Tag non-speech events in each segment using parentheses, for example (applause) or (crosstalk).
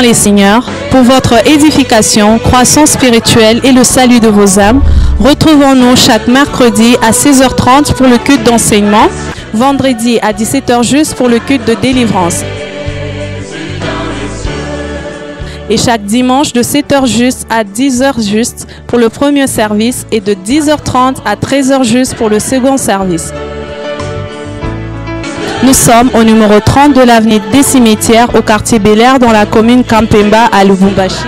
les Seigneurs, pour votre édification, croissance spirituelle et le salut de vos âmes. Retrouvons-nous chaque mercredi à 16h30 pour le culte d'enseignement, vendredi à 17h juste pour le culte de délivrance. Et chaque dimanche de 7h juste à 10h juste pour le premier service et de 10h30 à 13h juste pour le second service. Nous sommes au numéro 30 de l'avenue des cimetières au quartier Bel dans la commune Kampemba à Lubumbashi.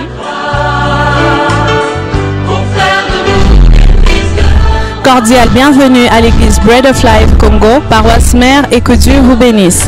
Cordial bienvenue à l'église Bread of Life Congo, paroisse mère et que Dieu vous bénisse.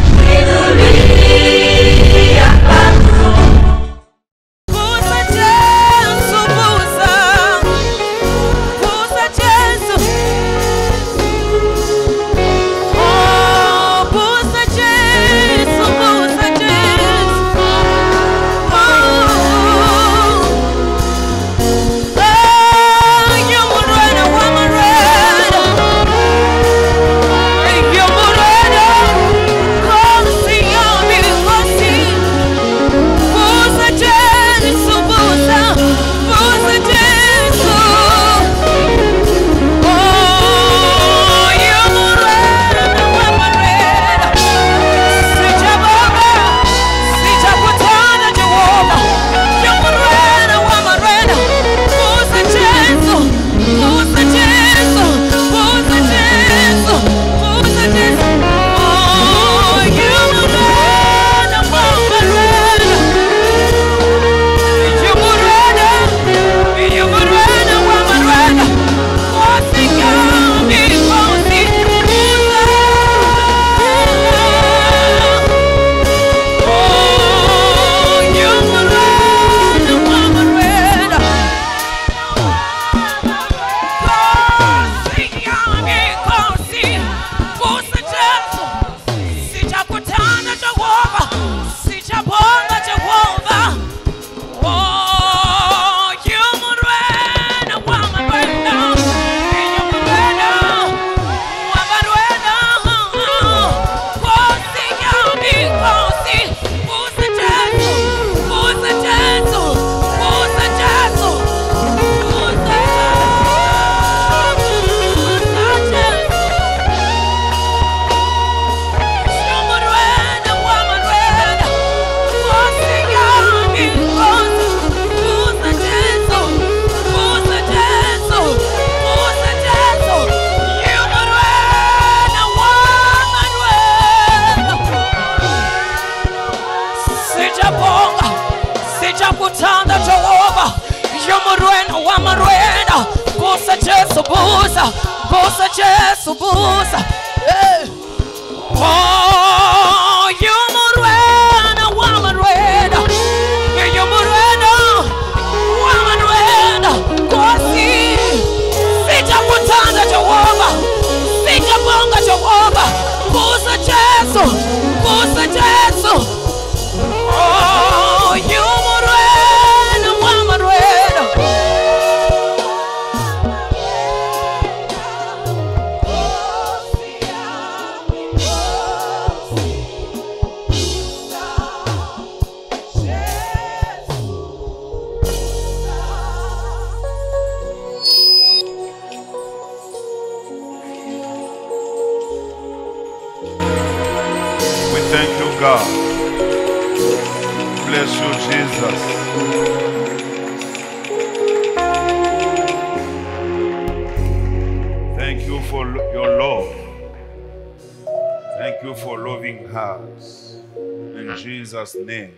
Jesus' et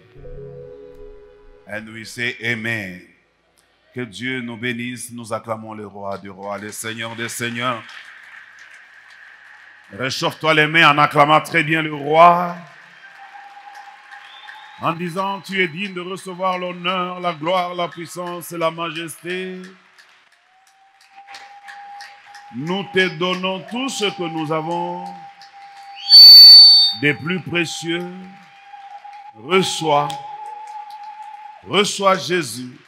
nous we Amen. Que Dieu nous bénisse. Nous acclamons le roi du roi, le Seigneur des seigneurs. Réchauffe-toi les mains en acclamant très bien le roi. En disant, tu es digne de recevoir l'honneur, la gloire, la puissance et la majesté. Nous te donnons tout ce que nous avons des plus précieux. Reçois. Reçois Jésus.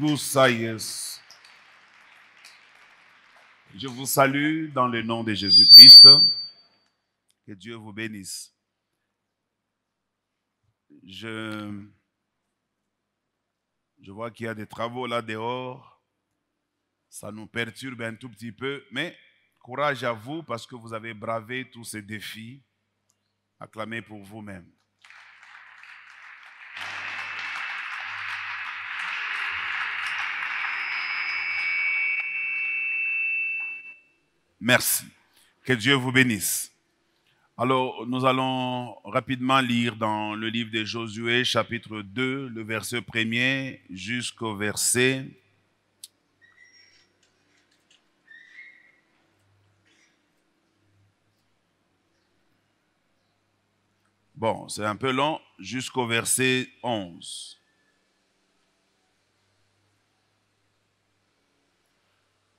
Goussayes. Je vous salue dans le nom de Jésus-Christ. Que Dieu vous bénisse. Je, je vois qu'il y a des travaux là dehors. Ça nous perturbe un tout petit peu, mais courage à vous parce que vous avez bravé tous ces défis Acclamez pour vous-même. Merci. Que Dieu vous bénisse. Alors, nous allons rapidement lire dans le livre de Josué, chapitre 2, le verset premier jusqu'au verset Bon, c'est un peu long jusqu'au verset 11.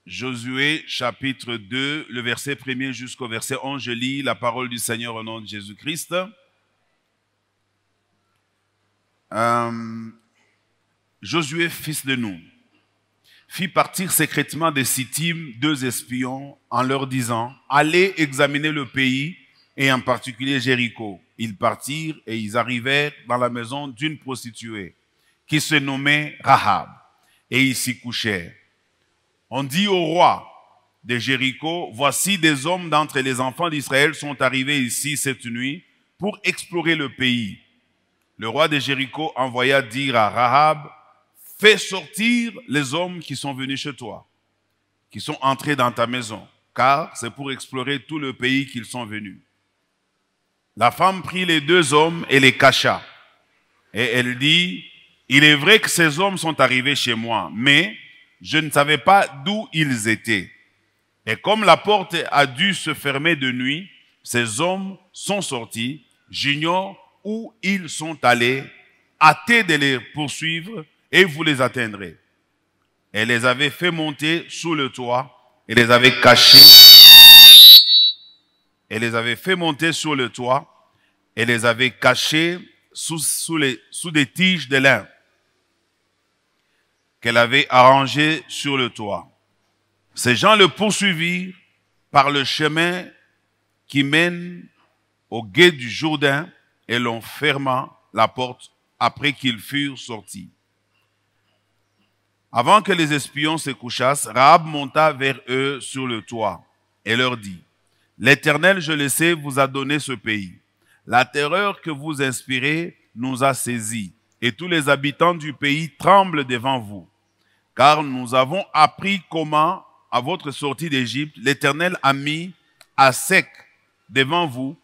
Josué chapitre 2, le verset 1 jusqu'au verset 11, je lis la parole du Seigneur au nom de Jésus-Christ. Euh, Josué, fils de nous, fit partir secrètement des Sittim deux espions en leur disant, allez examiner le pays et en particulier Jéricho ils partirent et ils arrivèrent dans la maison d'une prostituée qui se nommait Rahab, et ils s'y couchèrent. On dit au roi de Jéricho, voici des hommes d'entre les enfants d'Israël sont arrivés ici cette nuit pour explorer le pays. Le roi de Jéricho envoya dire à Rahab, fais sortir les hommes qui sont venus chez toi, qui sont entrés dans ta maison, car c'est pour explorer tout le pays qu'ils sont venus. La femme prit les deux hommes et les cacha. Et elle dit, il est vrai que ces hommes sont arrivés chez moi, mais je ne savais pas d'où ils étaient. Et comme la porte a dû se fermer de nuit, ces hommes sont sortis, j'ignore où ils sont allés, hâtez de les poursuivre et vous les atteindrez. Elle les avait fait monter sous le toit et les avait cachés et les avait fait monter sur le toit et les avait cachés sous, des tiges de lin qu'elle avait arrangées sur le toit. Ces gens le poursuivirent par le chemin qui mène au guet du Jourdain et l'on ferma la porte après qu'ils furent sortis. Avant que les espions se couchassent, Rahab monta vers eux sur le toit et leur dit, L'Éternel, je le sais, vous a donné ce pays. La terreur que vous inspirez nous a saisis, et tous les habitants du pays tremblent devant vous. Car nous avons appris comment, à votre sortie d'Égypte, l'Éternel a mis à sec devant vous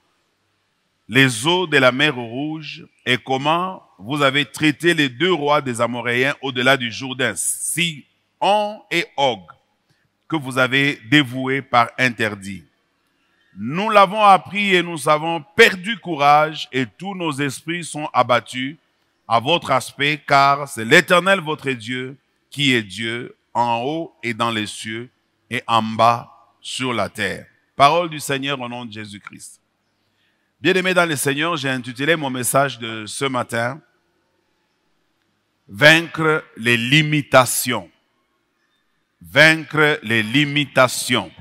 les eaux de la mer Rouge, et comment vous avez traité les deux rois des Amoréens au-delà du Jourdain, on et Og, que vous avez dévoués par interdit. Nous l'avons appris et nous avons perdu courage et tous nos esprits sont abattus à votre aspect, car c'est l'Éternel votre Dieu qui est Dieu en haut et dans les cieux et en bas sur la terre. Parole du Seigneur au nom de Jésus-Christ. Bien-aimés dans le Seigneur, j'ai intitulé mon message de ce matin Vaincre les limitations. Vaincre les limitations.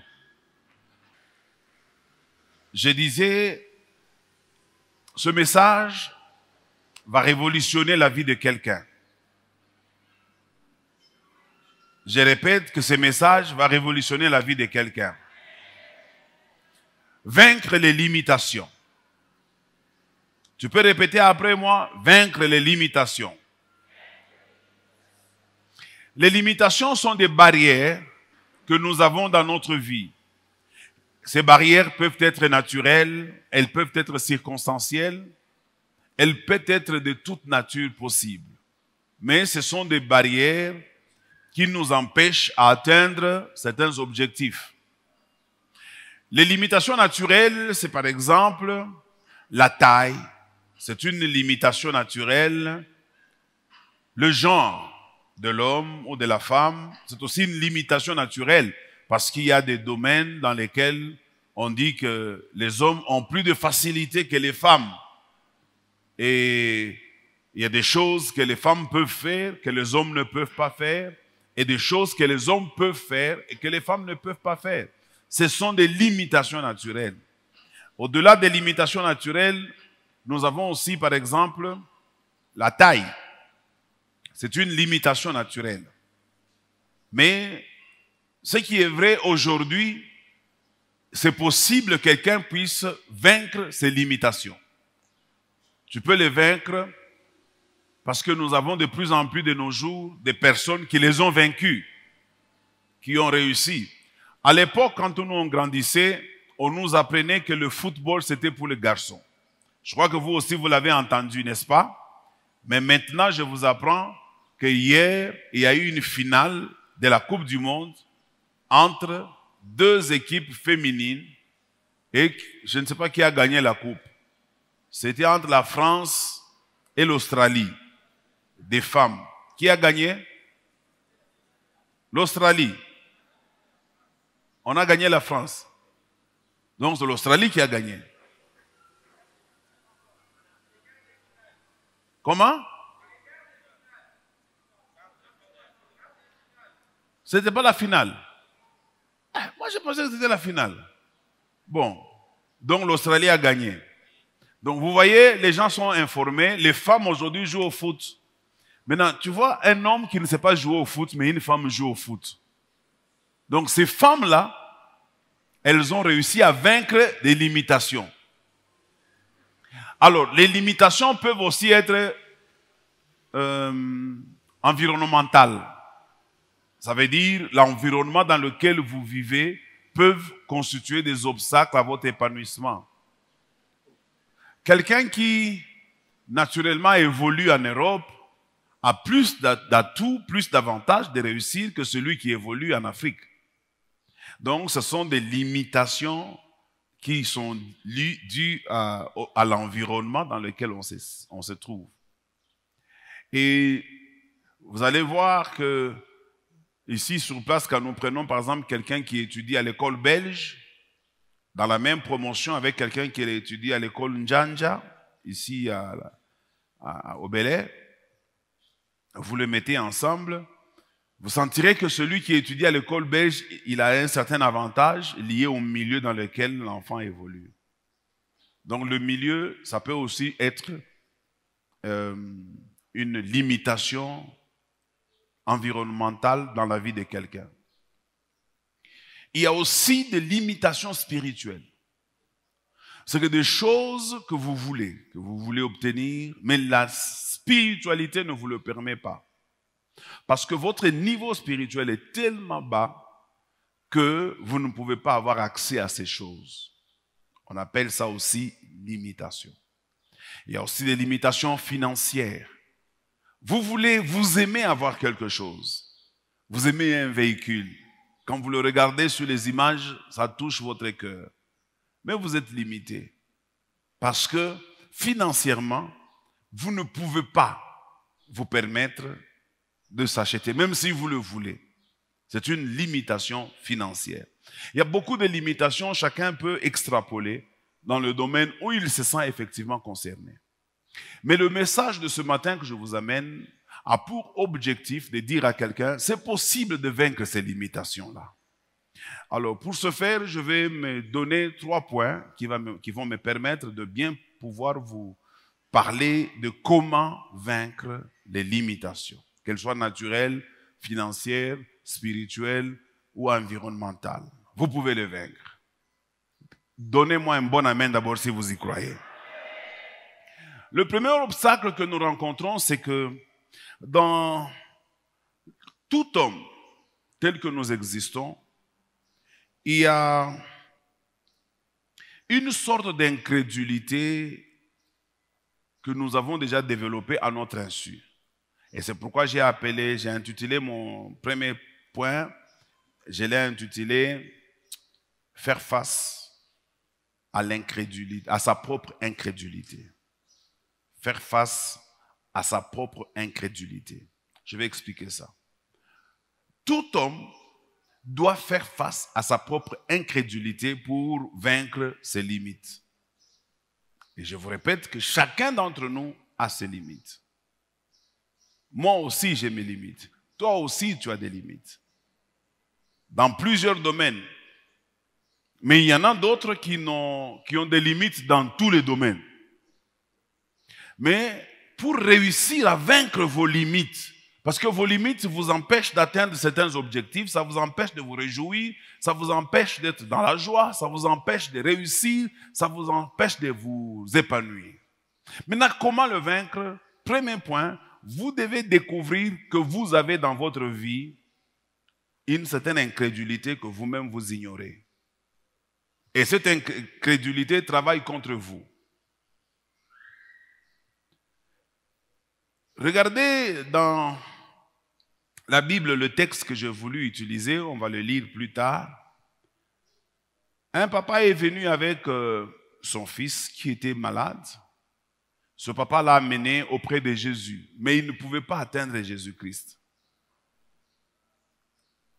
Je disais, ce message va révolutionner la vie de quelqu'un. Je répète que ce message va révolutionner la vie de quelqu'un. Vaincre les limitations. Tu peux répéter après moi, vaincre les limitations. Les limitations sont des barrières que nous avons dans notre vie ces barrières peuvent être naturelles, elles peuvent être circonstancielles, elles peuvent être de toute nature possible. Mais ce sont des barrières qui nous empêchent à atteindre certains objectifs. Les limitations naturelles, c'est par exemple la taille, c'est une limitation naturelle. Le genre de l'homme ou de la femme, c'est aussi une limitation naturelle. Parce qu'il y a des domaines dans lesquels on dit que les hommes ont plus de facilité que les femmes. Et il y a des choses que les femmes peuvent faire, que les hommes ne peuvent pas faire, et des choses que les hommes peuvent faire et que les femmes ne peuvent pas faire. Ce sont des limitations naturelles. Au-delà des limitations naturelles, nous avons aussi, par exemple, la taille. C'est une limitation naturelle. Mais ce qui est vrai aujourd'hui, c'est possible que quelqu'un puisse vaincre ses limitations. Tu peux les vaincre parce que nous avons de plus en plus de nos jours des personnes qui les ont vaincues, qui ont réussi. À l'époque, quand nous on grandissait, on nous apprenait que le football, c'était pour les garçons. Je crois que vous aussi, vous l'avez entendu, n'est-ce pas Mais maintenant, je vous apprends que hier, il y a eu une finale de la Coupe du Monde entre deux équipes féminines et je ne sais pas qui a gagné la coupe. C'était entre la France et l'Australie des femmes. Qui a gagné L'Australie. On a gagné la France. Donc c'est l'Australie qui a gagné. Comment Ce n'était pas la finale. Eh, moi, je pensais que c'était la finale. Bon, donc l'Australie a gagné. Donc vous voyez, les gens sont informés. Les femmes aujourd'hui jouent au foot. Maintenant, tu vois un homme qui ne sait pas jouer au foot, mais une femme joue au foot. Donc ces femmes-là, elles ont réussi à vaincre des limitations. Alors, les limitations peuvent aussi être euh, environnementales. Ça veut dire l'environnement dans lequel vous vivez peuvent constituer des obstacles à votre épanouissement. Quelqu'un qui naturellement évolue en Europe a plus d'atouts, plus d'avantages de réussir que celui qui évolue en Afrique. Donc ce sont des limitations qui sont dues à, l'environnement dans lequel on on se trouve. Et vous allez voir que Ici, sur place, quand nous prenons par exemple quelqu'un qui étudie à l'école belge, dans la même promotion avec quelqu'un qui étudie à l'école Njanja, ici à, à, au vous le mettez ensemble, vous sentirez que celui qui étudie à l'école belge, il a un certain avantage lié au milieu dans lequel l'enfant évolue. Donc le milieu, ça peut aussi être euh, une limitation environnementale dans la vie de quelqu'un. Il y a aussi des limitations spirituelles. C'est que des choses que vous voulez, que vous voulez obtenir, mais la spiritualité ne vous le permet pas. Parce que votre niveau spirituel est tellement bas que vous ne pouvez pas avoir accès à ces choses. On appelle ça aussi limitation. Il y a aussi des limitations financières. Vous voulez, vous aimez avoir quelque chose. Vous aimez un véhicule. Quand vous le regardez sur les images, ça touche votre cœur. Mais vous êtes limité. Parce que financièrement, vous ne pouvez pas vous permettre de s'acheter, même si vous le voulez. C'est une limitation financière. Il y a beaucoup de limitations, chacun peut extrapoler dans le domaine où il se sent effectivement concerné. Mais le message de ce matin que je vous amène a pour objectif de dire à quelqu'un, c'est possible de vaincre ces limitations-là. Alors, pour ce faire, je vais me donner trois points qui, vont me permettre de bien pouvoir vous parler de comment vaincre les limitations, qu'elles soient naturelles, financières, spirituelles ou environnementales. Vous pouvez les vaincre. Donnez-moi un bon amen d'abord si vous y croyez. Le premier obstacle que nous rencontrons, c'est que dans tout homme tel que nous existons, il y a une sorte d'incrédulité que nous avons déjà développée à notre insu. Et c'est pourquoi j'ai appelé, j'ai intitulé mon premier point, je l'ai intitulé Faire face à l'incrédulité, à sa propre incrédulité faire face à sa propre incrédulité. Je vais expliquer ça. Tout homme doit faire face à sa propre incrédulité pour vaincre ses limites. Et je vous répète que chacun d'entre nous a ses limites. Moi aussi, j'ai mes limites. Toi aussi, tu as des limites. Dans plusieurs domaines. Mais il y en a d'autres qui, ont, qui ont des limites dans tous les domaines. Mais pour réussir à vaincre vos limites, parce que vos limites vous empêchent d'atteindre certains objectifs, ça vous empêche de vous réjouir, ça vous empêche d'être dans la joie, ça vous empêche de réussir, ça vous empêche de vous épanouir. Maintenant, comment le vaincre Premier point, vous devez découvrir que vous avez dans votre vie une certaine incrédulité que vous-même vous ignorez. Et cette incrédulité travaille contre vous. Regardez dans la Bible le texte que j'ai voulu utiliser, on va le lire plus tard. Un papa est venu avec euh, son fils qui était malade. Ce papa l'a amené auprès de Jésus, mais il ne pouvait pas atteindre Jésus-Christ.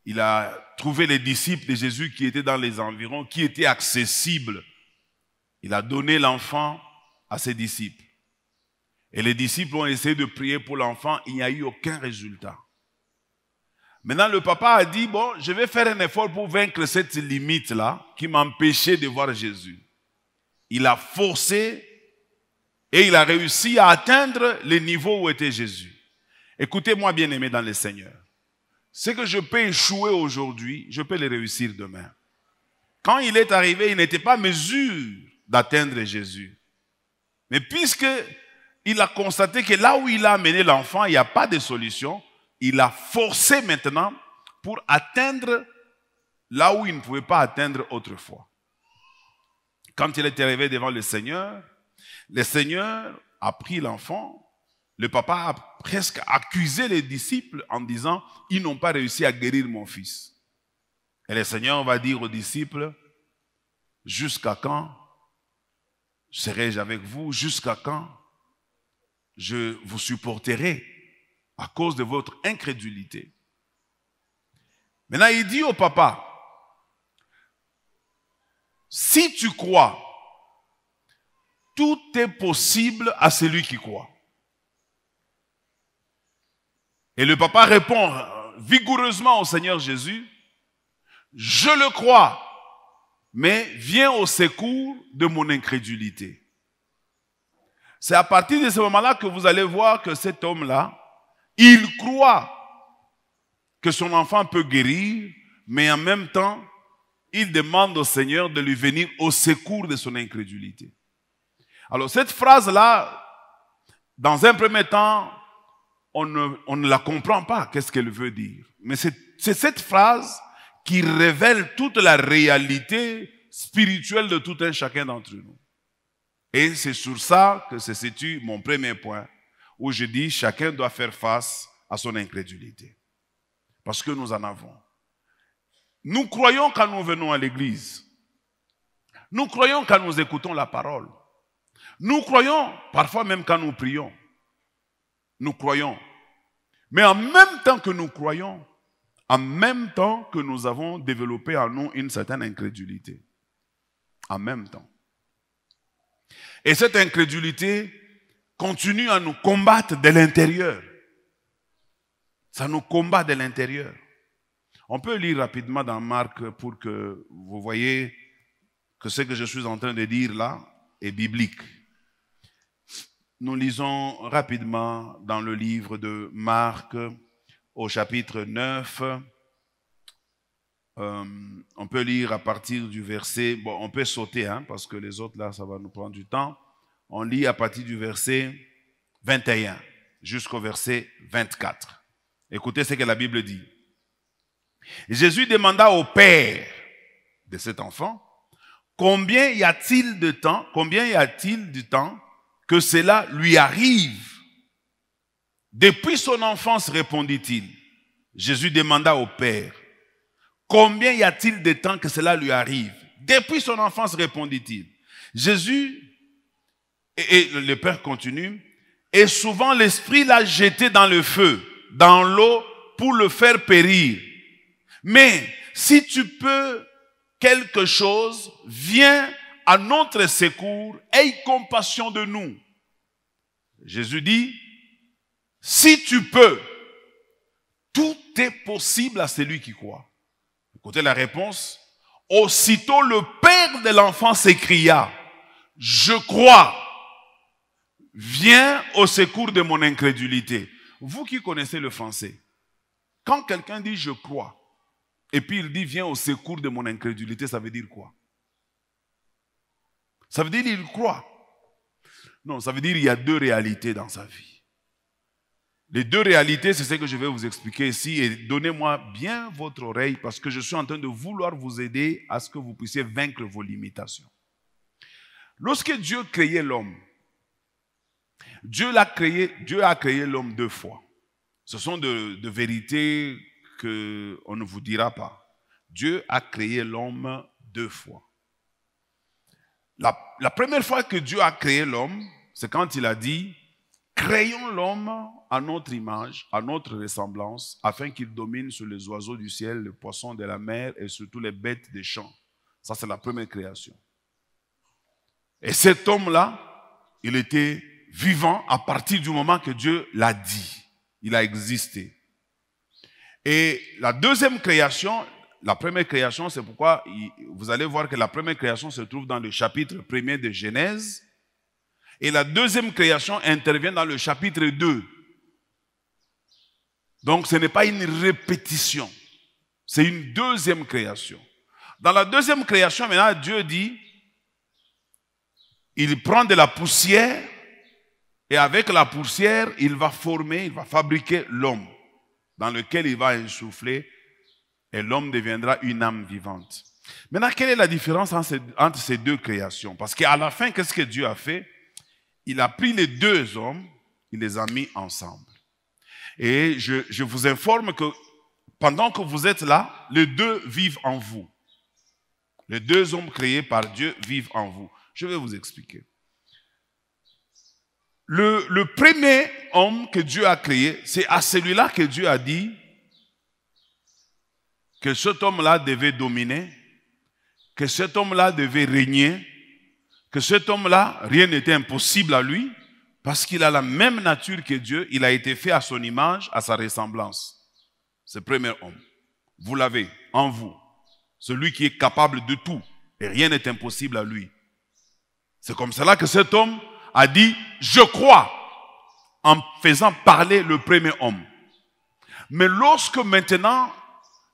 Il a trouvé les disciples de Jésus qui étaient dans les environs, qui étaient accessibles. Il a donné l'enfant à ses disciples. Et les disciples ont essayé de prier pour l'enfant, il n'y a eu aucun résultat. Maintenant, le papa a dit, bon, je vais faire un effort pour vaincre cette limite-là qui m'empêchait de voir Jésus. Il a forcé et il a réussi à atteindre le niveau où était Jésus. Écoutez-moi, bien-aimé dans le Seigneur. Ce que je peux échouer aujourd'hui, je peux le réussir demain. Quand il est arrivé, il n'était pas en mesure d'atteindre Jésus. Mais puisque il a constaté que là où il a amené l'enfant, il n'y a pas de solution. Il a forcé maintenant pour atteindre là où il ne pouvait pas atteindre autrefois. Quand il est arrivé devant le Seigneur, le Seigneur a pris l'enfant. Le papa a presque accusé les disciples en disant, ils n'ont pas réussi à guérir mon fils. Et le Seigneur va dire aux disciples, jusqu'à quand serai-je avec vous Jusqu'à quand je vous supporterai à cause de votre incrédulité. Maintenant, il dit au papa, si tu crois, tout est possible à celui qui croit. Et le papa répond vigoureusement au Seigneur Jésus, je le crois, mais viens au secours de mon incrédulité. C'est à partir de ce moment-là que vous allez voir que cet homme-là, il croit que son enfant peut guérir, mais en même temps, il demande au Seigneur de lui venir au secours de son incrédulité. Alors cette phrase-là, dans un premier temps, on ne, on la comprend pas, qu'est-ce qu'elle veut dire. Mais c'est cette phrase qui révèle toute la réalité spirituelle de tout un chacun d'entre nous. Et c'est sur ça que se situe mon premier point, où je dis chacun doit faire face à son incrédulité. Parce que nous en avons. Nous croyons quand nous venons à l'église. Nous croyons quand nous écoutons la parole. Nous croyons parfois même quand nous prions. Nous croyons. Mais en même temps que nous croyons, en même temps que nous avons développé en nous une certaine incrédulité. En même temps. Et cette incrédulité continue à nous combattre de l'intérieur. Ça nous combat de l'intérieur. On peut lire rapidement dans Marc pour que vous voyez que ce que je suis en train de dire là est biblique. Nous lisons rapidement dans le livre de Marc au chapitre 9 euh, on peut lire à partir du verset, bon, on peut sauter, hein, parce que les autres, là, ça va nous prendre du temps. On lit à partir du verset 21 jusqu'au verset 24. Écoutez ce que la Bible dit. Jésus demanda au père de cet enfant, combien y a-t-il de temps, combien y a-t-il du temps que cela lui arrive Depuis son enfance, répondit-il. Jésus demanda au père, Combien y a-t-il de temps que cela lui arrive Depuis son enfance, répondit-il. Jésus, et, et le Père continue, et souvent l'Esprit l'a jeté dans le feu, dans l'eau, pour le faire périr. Mais si tu peux quelque chose, viens à notre secours, aie compassion de nous. Jésus dit, si tu peux, tout est possible à celui qui croit. Côté la réponse. Aussitôt le père de l'enfant s'écria, je crois, viens au secours de mon incrédulité. Vous qui connaissez le français, quand quelqu'un dit je crois, et puis il dit viens au secours de mon incrédulité, ça veut dire quoi Ça veut dire il croit. Non, ça veut dire il y a deux réalités dans sa vie. Les deux réalités, c'est ce que je vais vous expliquer ici. Et donnez-moi bien votre oreille parce que je suis en train de vouloir vous aider à ce que vous puissiez vaincre vos limitations. Lorsque Dieu créait l'homme, Dieu l'a créé, Dieu a créé l'homme deux fois. Ce sont de, vérités qu'on ne vous dira pas. Dieu a créé l'homme deux fois. la première fois que Dieu a créé l'homme, c'est quand il a dit, Créons l'homme à notre image, à notre ressemblance, afin qu'il domine sur les oiseaux du ciel, les poissons de la mer et sur toutes les bêtes des champs. Ça, c'est la première création. Et cet homme-là, il était vivant à partir du moment que Dieu l'a dit. Il a existé. Et la deuxième création, la première création, c'est pourquoi vous allez voir que la première création se trouve dans le chapitre 1 de Genèse. Et la deuxième création intervient dans le chapitre 2. Donc ce n'est pas une répétition, c'est une deuxième création. Dans la deuxième création, maintenant, Dieu dit, il prend de la poussière et avec la poussière, il va former, il va fabriquer l'homme dans lequel il va insuffler et l'homme deviendra une âme vivante. Maintenant, quelle est la différence entre ces deux créations Parce qu'à la fin, qu'est-ce que Dieu a fait il a pris les deux hommes, il les a mis ensemble. Et je, vous informe que pendant que vous êtes là, les deux vivent en vous. Les deux hommes créés par Dieu vivent en vous. Je vais vous expliquer. le premier homme que Dieu a créé, c'est à celui-là que Dieu a dit que cet homme-là devait dominer, que cet homme-là devait régner, que cet homme-là, rien n'était impossible à lui, parce qu'il a la même nature que Dieu, il a été fait à son image, à sa ressemblance. Ce premier homme, vous l'avez en vous, celui qui est capable de tout, et rien n'est impossible à lui. C'est comme cela que cet homme a dit, je crois, en faisant parler le premier homme. Mais lorsque maintenant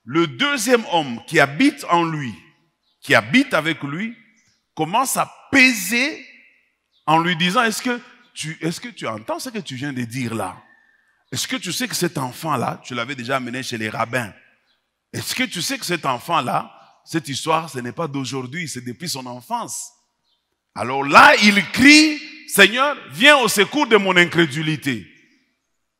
le deuxième homme qui habite en lui, qui habite avec lui, commence à apaisé, en lui disant, est-ce que, tu, est que tu entends ce que tu viens de dire là Est-ce que tu sais que cet enfant-là, tu l'avais déjà amené chez les rabbins Est-ce que tu sais que cet enfant-là, cette histoire, ce n'est pas d'aujourd'hui, c'est depuis son enfance Alors là, il crie, Seigneur, viens au secours de mon incrédulité.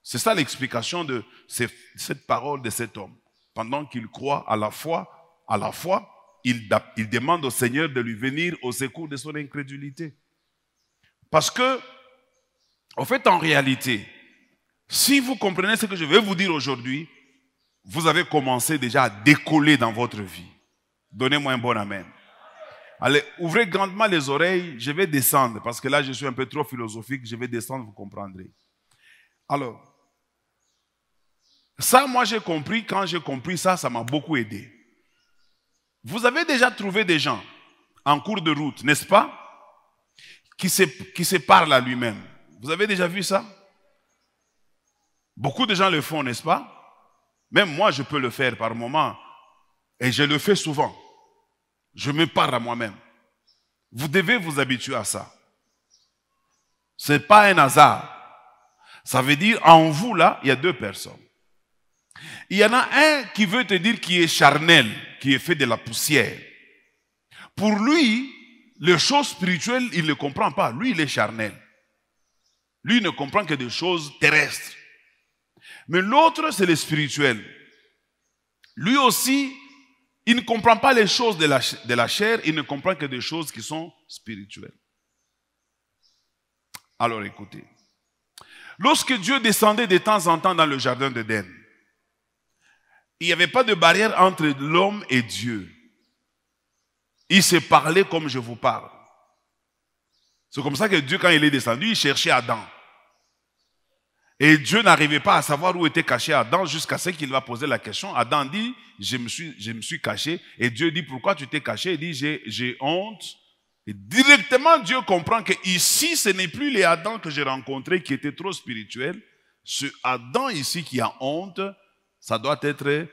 C'est ça l'explication de cette parole de cet homme. Pendant qu'il croit à la foi, à la foi, il, demande au Seigneur de lui venir au secours de son incrédulité. Parce que, en fait, en réalité, si vous comprenez ce que je vais vous dire aujourd'hui, vous avez commencé déjà à décoller dans votre vie. Donnez-moi un bon amen. Allez, ouvrez grandement les oreilles, je vais descendre, parce que là je suis un peu trop philosophique, je vais descendre, vous comprendrez. Alors, ça, moi j'ai compris, quand j'ai compris ça, ça m'a beaucoup aidé. Vous avez déjà trouvé des gens en cours de route, n'est-ce pas qui se, qui se parle à lui-même. Vous avez déjà vu ça Beaucoup de gens le font, n'est-ce pas Même moi, je peux le faire par moment. Et je le fais souvent. Je me parle à moi-même. Vous devez vous habituer à ça. Ce n'est pas un hasard. Ça veut dire, en vous, là, il y a deux personnes. Il y en a un qui veut te dire qui est charnel qui est fait de la poussière. Pour lui, les choses spirituelles, il ne comprend pas. Lui, il est charnel. Lui ne comprend que des choses terrestres. Mais l'autre, c'est le spirituel. Lui aussi, il ne comprend pas les choses de la, de la chair, il ne comprend que des choses qui sont spirituelles. Alors écoutez, lorsque Dieu descendait de temps en temps dans le jardin d'Éden, il n'y avait pas de barrière entre l'homme et Dieu. Il se parlait comme je vous parle. C'est comme ça que Dieu, quand il est descendu, il cherchait Adam. Et Dieu n'arrivait pas à savoir où était caché Adam jusqu'à ce qu'il va poser la question. Adam dit, je me suis, je me suis caché. Et Dieu dit, pourquoi tu t'es caché Il dit, j'ai honte. Et directement, Dieu comprend que ici, ce n'est plus les Adam que j'ai rencontrés qui étaient trop spirituels. Ce Adam ici qui a honte, ça doit être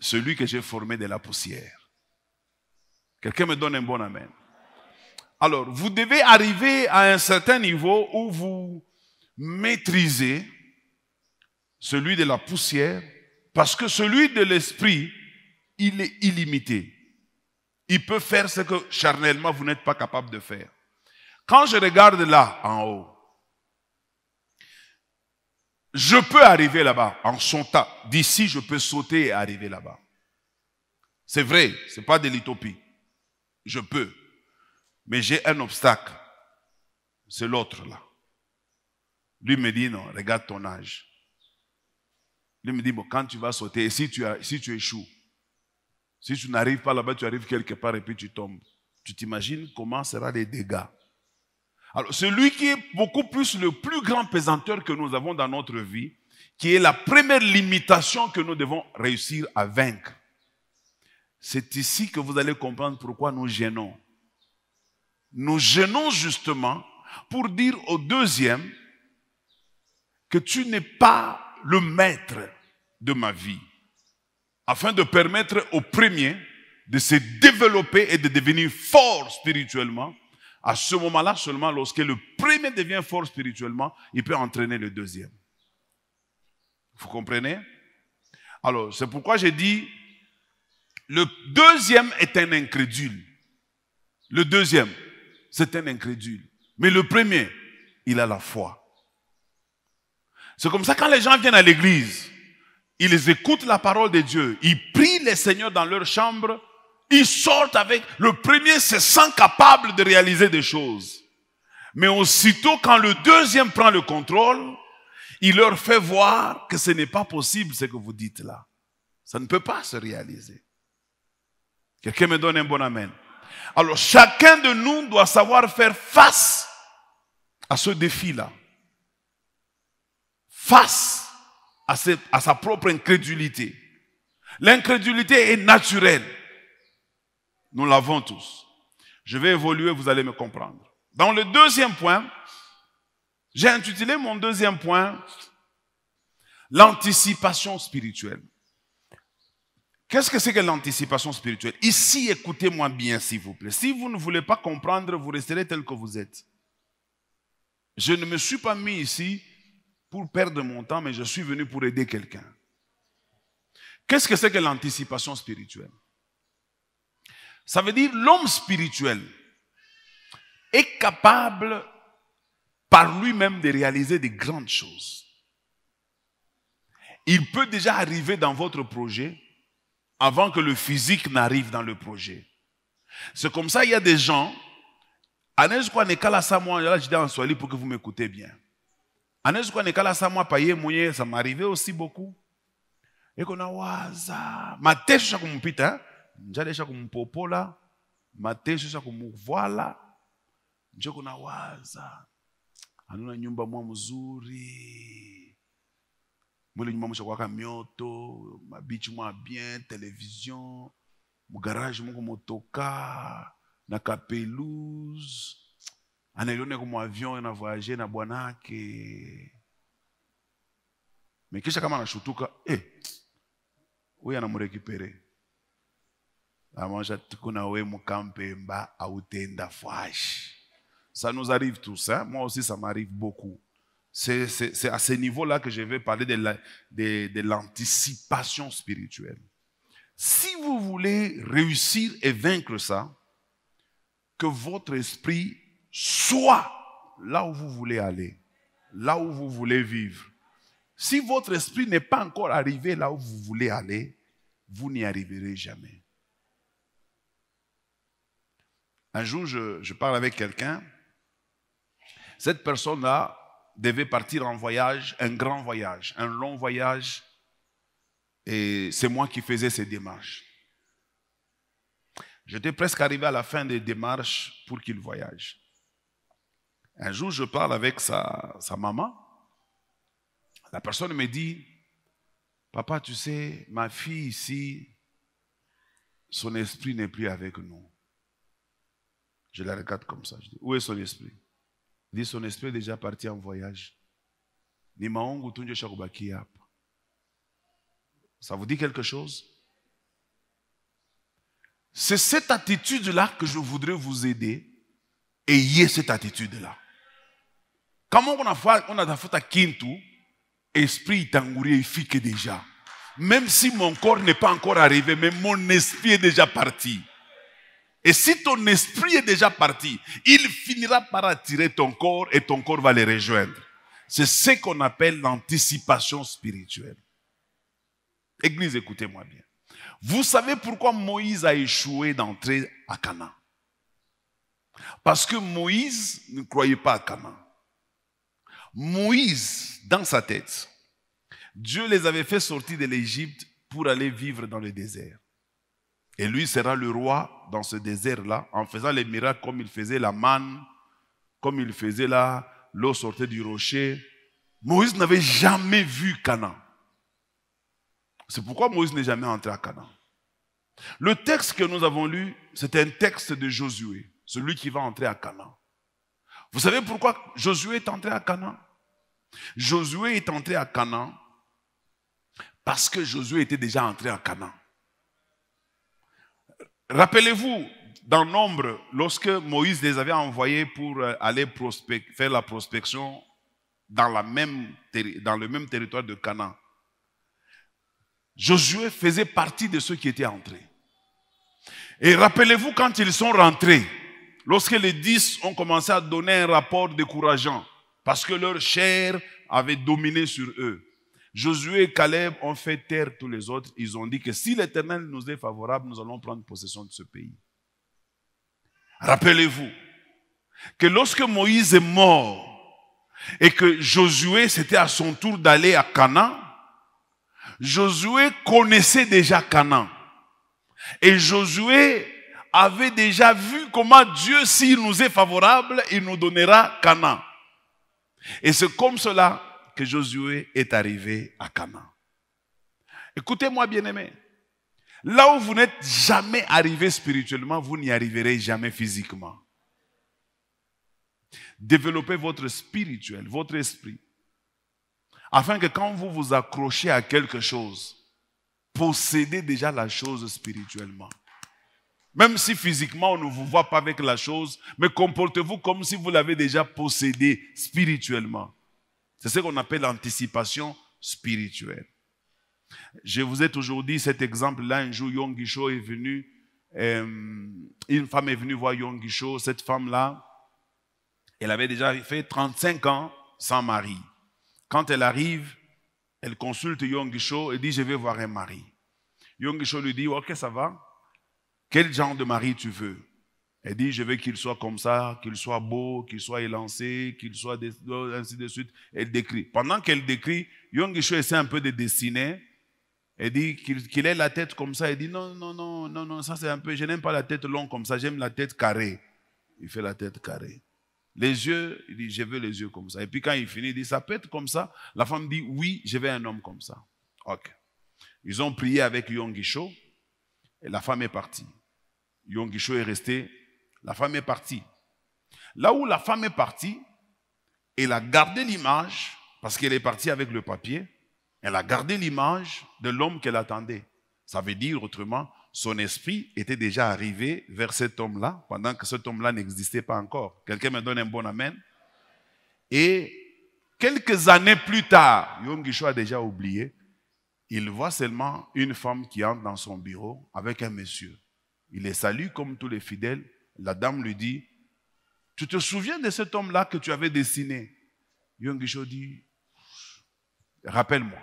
celui que j'ai formé de la poussière. Quelqu'un me donne un bon amen. Alors, vous devez arriver à un certain niveau où vous maîtrisez celui de la poussière, parce que celui de l'esprit, il est illimité. Il peut faire ce que charnellement vous n'êtes pas capable de faire. Quand je regarde là en haut, je peux arriver là-bas en son D'ici, je peux sauter et arriver là-bas. C'est vrai, ce n'est pas de l'utopie. Je peux. Mais j'ai un obstacle. C'est l'autre là. Lui me dit, non, regarde ton âge. Lui me dit, bon, quand tu vas sauter, si tu, as, si tu échoues, si tu n'arrives pas là-bas, tu arrives quelque part et puis tu tombes. Tu t'imagines comment sera les dégâts. Alors, celui qui est beaucoup plus le plus grand pesanteur que nous avons dans notre vie, qui est la première limitation que nous devons réussir à vaincre. C'est ici que vous allez comprendre pourquoi nous gênons. Nous gênons justement pour dire au deuxième que tu n'es pas le maître de ma vie, afin de permettre au premier de se développer et de devenir fort spirituellement à ce moment-là seulement, lorsque le premier devient fort spirituellement, il peut entraîner le deuxième. Vous comprenez Alors, c'est pourquoi j'ai dit, le deuxième est un incrédule. Le deuxième, c'est un incrédule. Mais le premier, il a la foi. C'est comme ça quand les gens viennent à l'église, ils écoutent la parole de Dieu, ils prient les seigneurs dans leur chambre, ils sortent avec, le premier se sent capable de réaliser des choses. Mais aussitôt, quand le deuxième prend le contrôle, il leur fait voir que ce n'est pas possible ce que vous dites là. Ça ne peut pas se réaliser. Quelqu'un me donne un bon amen. Alors chacun de nous doit savoir faire face à ce défi-là. Face à, à sa propre incrédulité. L'incrédulité est naturelle. Nous l'avons tous. Je vais évoluer, vous allez me comprendre. Dans le deuxième point, j'ai intitulé mon deuxième point l'anticipation spirituelle. Qu'est-ce que c'est que l'anticipation spirituelle Ici, écoutez-moi bien, s'il vous plaît. Si vous ne voulez pas comprendre, vous resterez tel que vous êtes. Je ne me suis pas mis ici pour perdre mon temps, mais je suis venu pour aider quelqu'un. Qu'est-ce que c'est que l'anticipation spirituelle ça veut dire l'homme spirituel est capable par lui-même de réaliser des grandes choses. Il peut déjà arriver dans votre projet avant que le physique n'arrive dans le projet. C'est comme ça, il y a des gens. nekala là je dis en Swahili pour que vous m'écoutez bien. moyen, ça m'arrivait aussi beaucoup. Et waza, ma tête njala esha kumpopola mateso esha kumuvwala njo kuna waza anuna nyumba mwa mzuri mwili nyumba mwisha kuwaka mioto mabichi mwa bien televizion mugaraji mungu motoka na kapelouse anailioneko muavion na voyage na bwanake mekisha kama anashutuka eh, huyu anamurekipere Ça nous arrive tous, hein. moi aussi ça m'arrive beaucoup. C'est à ce niveau-là que je vais parler de l'anticipation spirituelle. Si vous voulez réussir et vaincre ça, que votre esprit soit là où vous voulez aller, là où vous voulez vivre. Si votre esprit n'est pas encore arrivé là où vous voulez aller, vous n'y arriverez jamais. Un jour, je, parle avec quelqu'un. Cette personne-là devait partir en voyage, un grand voyage, un long voyage. Et c'est moi qui faisais ces démarches. J'étais presque arrivé à la fin des démarches pour qu'il voyage. Un jour, je parle avec sa maman. La personne me dit, Papa, tu sais, ma fille ici, son esprit n'est plus avec nous. Je la regarde comme ça. Je dis, où est son esprit Il dit, son esprit est déjà parti en voyage. Ça vous dit quelque chose C'est cette attitude-là que je voudrais vous aider. Ayez cette attitude-là. on a à kintu, esprit l'esprit fique déjà. Même si mon corps n'est pas encore arrivé, mais mon esprit est déjà parti. Et si ton esprit est déjà parti, il finira par attirer ton corps et ton corps va les rejoindre. C'est ce qu'on appelle l'anticipation spirituelle. Église, écoutez-moi bien. Vous savez pourquoi Moïse a échoué d'entrer à Canaan Parce que Moïse ne croyait pas à Canaan. Moïse, dans sa tête, Dieu les avait fait sortir de l'Égypte pour aller vivre dans le désert. Et lui sera le roi dans ce désert-là, en faisant les miracles comme il faisait la manne, comme il faisait là, l'eau sortait du rocher. Moïse n'avait jamais vu Canaan. C'est pourquoi Moïse n'est jamais entré à Canaan. Le texte que nous avons lu, c'est un texte de Josué, celui qui va entrer à Canaan. Vous savez pourquoi Josué est entré à Canaan Josué est entré à Canaan parce que Josué était déjà entré à Canaan. Rappelez-vous, dans Nombre, lorsque Moïse les avait envoyés pour euh, aller faire la prospection dans, dans le même territoire de Canaan, Josué faisait partie de ceux qui étaient entrés. Et rappelez-vous quand ils sont rentrés, lorsque les dix ont commencé à donner un rapport décourageant, parce que leur chair avait dominé sur eux. Josué et Caleb ont fait taire tous les autres. Ils ont dit que si l'Éternel nous est favorable, nous allons prendre possession de ce pays. Rappelez-vous que lorsque Moïse est mort et que Josué, c'était à son tour d'aller à Canaan, Josué connaissait déjà Canaan. Et Josué avait déjà vu comment Dieu, s'il nous est favorable, il nous donnera Canaan. Et c'est comme cela que Josué est arrivé à Cana. Écoutez-moi, bien aimé, Là où vous n'êtes jamais arrivé spirituellement, vous n'y arriverez jamais physiquement. Développez votre spirituel, votre esprit, afin que quand vous vous accrochez à quelque chose, possédez déjà la chose spirituellement. Même si physiquement on ne vous voit pas avec la chose, mais comportez-vous comme si vous l'avez déjà possédée spirituellement. C'est ce qu'on appelle l'anticipation spirituelle. Je vous ai toujours dit cet exemple-là. Un jour, Yong est venu. Euh, une femme est venue voir Yong Gisho. Cette femme-là, elle avait déjà fait 35 ans sans mari. Quand elle arrive, elle consulte Yong Gisho et dit Je vais voir un mari. Yong Gisho lui dit Ok, ça va. Quel genre de mari tu veux elle dit, je veux qu'il soit comme ça, qu'il soit beau, qu'il soit élancé, qu'il soit ainsi de suite. Elle décrit. Pendant qu'elle décrit, Yong Gisho essaie un peu de dessiner. Elle dit qu'il ait la tête comme ça. Elle dit, non, non, non, non, non, ça c'est un peu, je n'aime pas la tête longue comme ça, j'aime la tête carrée. Il fait la tête carrée. Les yeux, il dit, je veux les yeux comme ça. Et puis quand il finit, il dit, ça peut être comme ça. La femme dit, oui, je veux un homme comme ça. OK. Ils ont prié avec Yong Gisho et la femme est partie. Yong Gisho est resté la femme est partie. Là où la femme est partie, elle a gardé l'image, parce qu'elle est partie avec le papier, elle a gardé l'image de l'homme qu'elle attendait. Ça veut dire autrement, son esprit était déjà arrivé vers cet homme-là, pendant que cet homme-là n'existait pas encore. Quelqu'un me donne un bon amen. Et quelques années plus tard, Yom Gisho a déjà oublié, il voit seulement une femme qui entre dans son bureau avec un monsieur. Il les salue comme tous les fidèles la dame lui dit, tu te souviens de cet homme-là que tu avais dessiné Yung dit, rappelle-moi.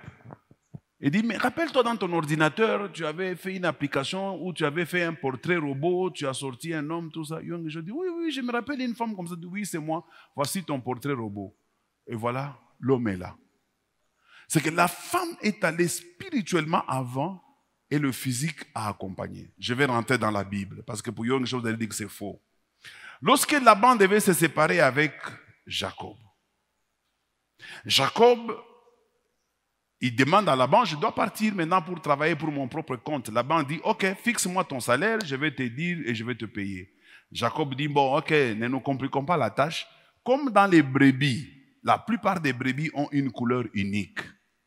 Il dit, mais rappelle-toi dans ton ordinateur, tu avais fait une application où tu avais fait un portrait robot, tu as sorti un homme, tout ça. Yung dit, oui, oui, je me rappelle une femme comme ça. Oui, c'est moi. Voici ton portrait robot. Et voilà, l'homme est là. C'est que la femme est allée spirituellement avant et le physique a accompagné. Je vais rentrer dans la Bible parce que pour Young, je chose dire que c'est faux. Lorsque Laban devait se séparer avec Jacob, Jacob, il demande à Laban, je dois partir maintenant pour travailler pour mon propre compte. Laban dit, ok, fixe-moi ton salaire, je vais te dire et je vais te payer. Jacob dit, bon, ok, ne nous compliquons pas la tâche. Comme dans les brebis, la plupart des brebis ont une couleur unique.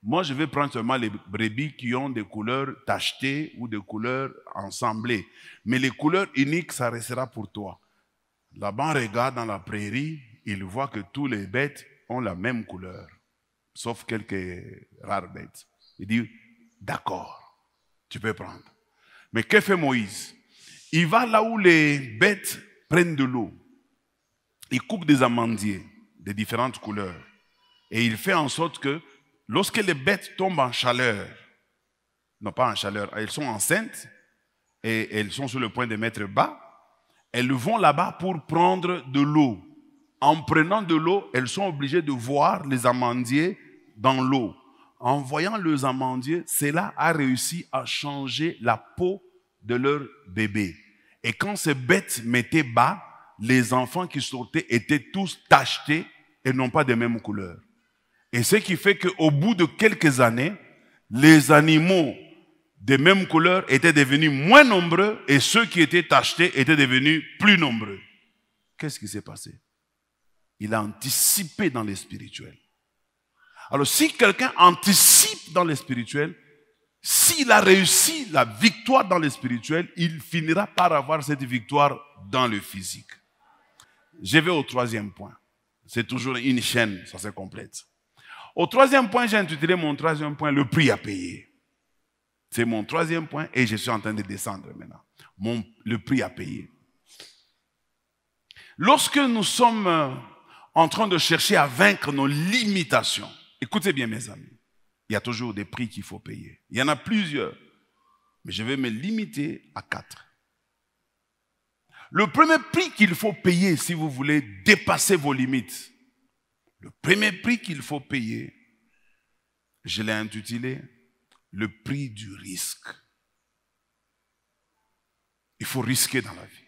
Moi, je vais prendre seulement les brebis qui ont des couleurs tachetées ou des couleurs ensemblées. Mais les couleurs uniques, ça restera pour toi. Là-bas, regarde dans la prairie, il voit que tous les bêtes ont la même couleur, sauf quelques rares bêtes. Il dit, d'accord, tu peux prendre. Mais que fait Moïse Il va là où les bêtes prennent de l'eau. Il coupe des amandiers de différentes couleurs. Et il fait en sorte que Lorsque les bêtes tombent en chaleur, non pas en chaleur, elles sont enceintes et elles sont sur le point de mettre bas, elles vont là-bas pour prendre de l'eau. En prenant de l'eau, elles sont obligées de voir les amandiers dans l'eau. En voyant les amandiers, cela a réussi à changer la peau de leur bébé. Et quand ces bêtes mettaient bas, les enfants qui sortaient étaient tous tachetés et non pas de même couleur. Et ce qui fait qu'au bout de quelques années, les animaux des mêmes couleurs étaient devenus moins nombreux et ceux qui étaient tachetés étaient devenus plus nombreux. Qu'est-ce qui s'est passé Il a anticipé dans les spirituels. Alors si quelqu'un anticipe dans les spirituels, s'il a réussi la victoire dans le spirituel, il finira par avoir cette victoire dans le physique. Je vais au troisième point. C'est toujours une chaîne, ça c'est complète. Au troisième point, j'ai intitulé mon troisième point, le prix à payer. C'est mon troisième point et je suis en train de descendre maintenant. le prix à payer. Lorsque nous sommes euh, en train de chercher à vaincre nos limitations, écoutez bien mes amis, il y a toujours des prix qu'il faut payer. Il y en a plusieurs, mais je vais me limiter à quatre. Le premier prix qu'il faut payer si vous voulez dépasser vos limites, le premier prix qu'il faut payer, je l'ai intitulé le prix du risque. Il faut risquer dans la vie.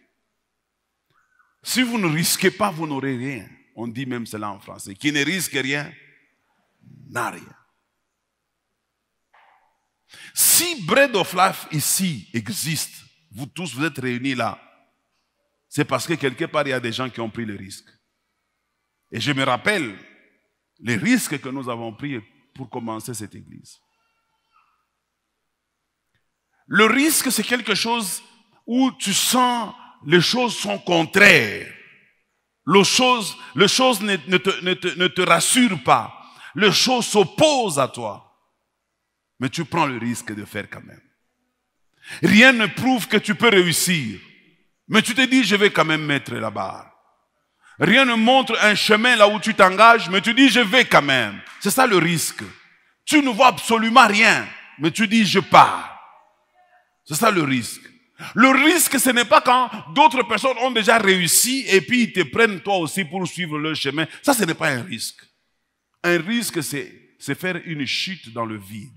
Si vous ne risquez pas, vous n'aurez rien. On dit même cela en français. Qui ne risque rien, n'a rien. Si Bread of Life ici existe, vous tous vous êtes réunis là, c'est parce que quelque part il y a des gens qui ont pris le risque. Et je me rappelle les risques que nous avons pris pour commencer cette église. Le risque, c'est quelque chose où tu sens les choses sont contraires. Les choses, les choses ne, te, ne, te, ne te rassurent pas. Les choses s'opposent à toi. Mais tu prends le risque de faire quand même. Rien ne prouve que tu peux réussir. Mais tu te dis, je vais quand même mettre la barre. Rien ne montre un chemin là où tu t'engages, mais tu dis je vais quand même. C'est ça le risque. Tu ne vois absolument rien, mais tu dis je pars. C'est ça le risque. Le risque, ce n'est pas quand d'autres personnes ont déjà réussi et puis ils te prennent toi aussi pour suivre leur chemin. Ça, ce n'est pas un risque. Un risque, c'est faire une chute dans le vide.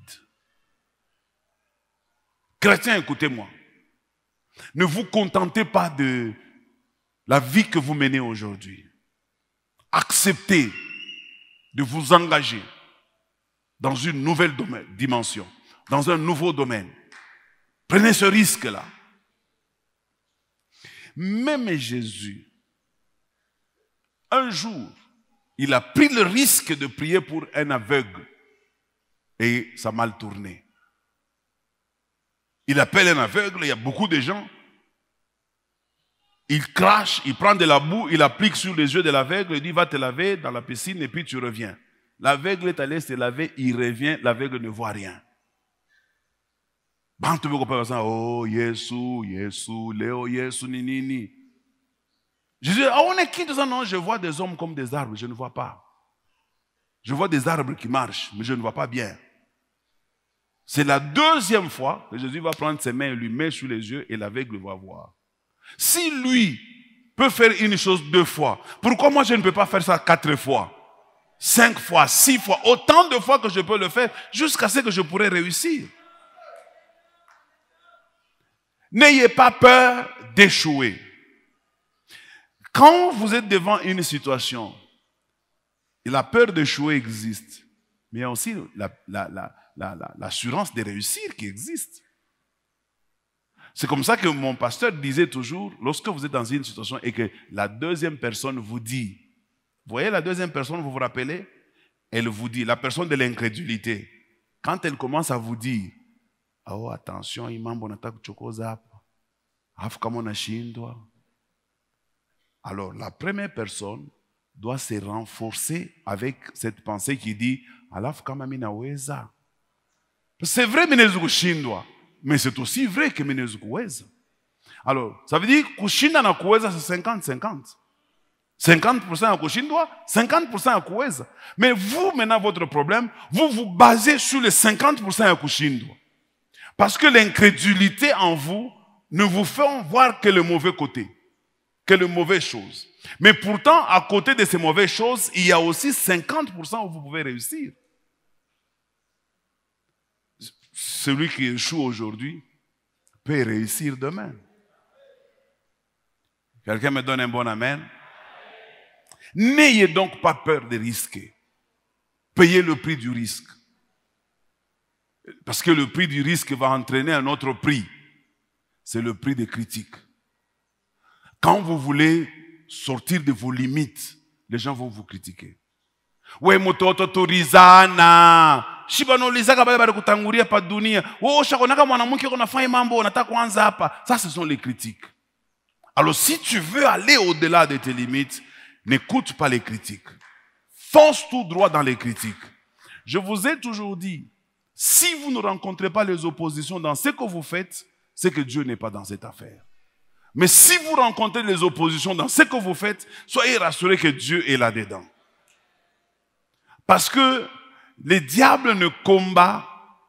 Chrétien, écoutez-moi. Ne vous contentez pas de la vie que vous menez aujourd'hui. Acceptez de vous engager dans une nouvelle dimension, dans un nouveau domaine. Prenez ce risque-là. Même Jésus, un jour, il a pris le risque de prier pour un aveugle et ça a mal tourné. Il appelle un aveugle, il y a beaucoup de gens il crache, il prend de la boue, il applique sur les yeux de l'aveugle, il dit va te laver dans la piscine et puis tu reviens. L'aveugle est allé se laver, il revient, l'aveugle ne voit rien. Tu veux comprendre ça oh Yesu, Yesu, Léo Yesu ni ni Jésus, ah, on est qui de non, je vois des hommes comme des arbres, je ne vois pas. Je vois des arbres qui marchent, mais je ne vois pas bien. C'est la deuxième fois que Jésus va prendre ses mains et lui met sur les yeux et l'aveugle va voir. Si lui peut faire une chose deux fois, pourquoi moi je ne peux pas faire ça quatre fois cinq fois, six fois, autant de fois que je peux le faire jusqu'à ce que je pourrais réussir. N'ayez pas peur d'échouer. Quand vous êtes devant une situation, la peur d'échouer existe, mais il y a aussi l'assurance de réussir qui existe. C'est comme ça que mon pasteur disait toujours, lorsque vous êtes dans une situation et que la deuxième personne vous dit, voyez la deuxième personne, vous vous rappelez, elle vous dit, la personne de l'incrédulité, quand elle commence à vous dire, oh attention, imam attaque alors la première personne doit se renforcer avec cette pensée qui dit, alaf kama minaweza. C'est vrai, mais mais c'est aussi vrai que menezu alors ça veut dire kushinda na kuweza c'est 50 50 50% à kushindwa 50% à kuweza mais vous maintenant votre problème vous vous basez sur les 50% à kushindwa parce que l'incrédulité en vous ne vous fait voir que le mauvais côté, que le mauvais chose. Mais pourtant, à côté de ces mauvaises choses, il y a aussi 50% où vous pouvez réussir celui qui échoue aujourd'hui peut réussir demain. Quelqu'un me donne un bon amen. N'ayez donc pas peur de risquer. Payez le prix du risque. Parce que le prix du risque va entraîner un autre prix. C'est le prix des critiques. Quand vous voulez sortir de vos limites, les gens vont vous critiquer ça ce sont les critiques alors si tu veux aller au-delà de tes limites n'écoute pas les critiques fonce tout droit dans les critiques je vous ai toujours dit si vous ne rencontrez pas les oppositions dans ce que vous faites c'est que Dieu n'est pas dans cette affaire mais si vous rencontrez les oppositions dans ce que vous faites soyez rassurés que Dieu est là-dedans parce que les diables ne combattent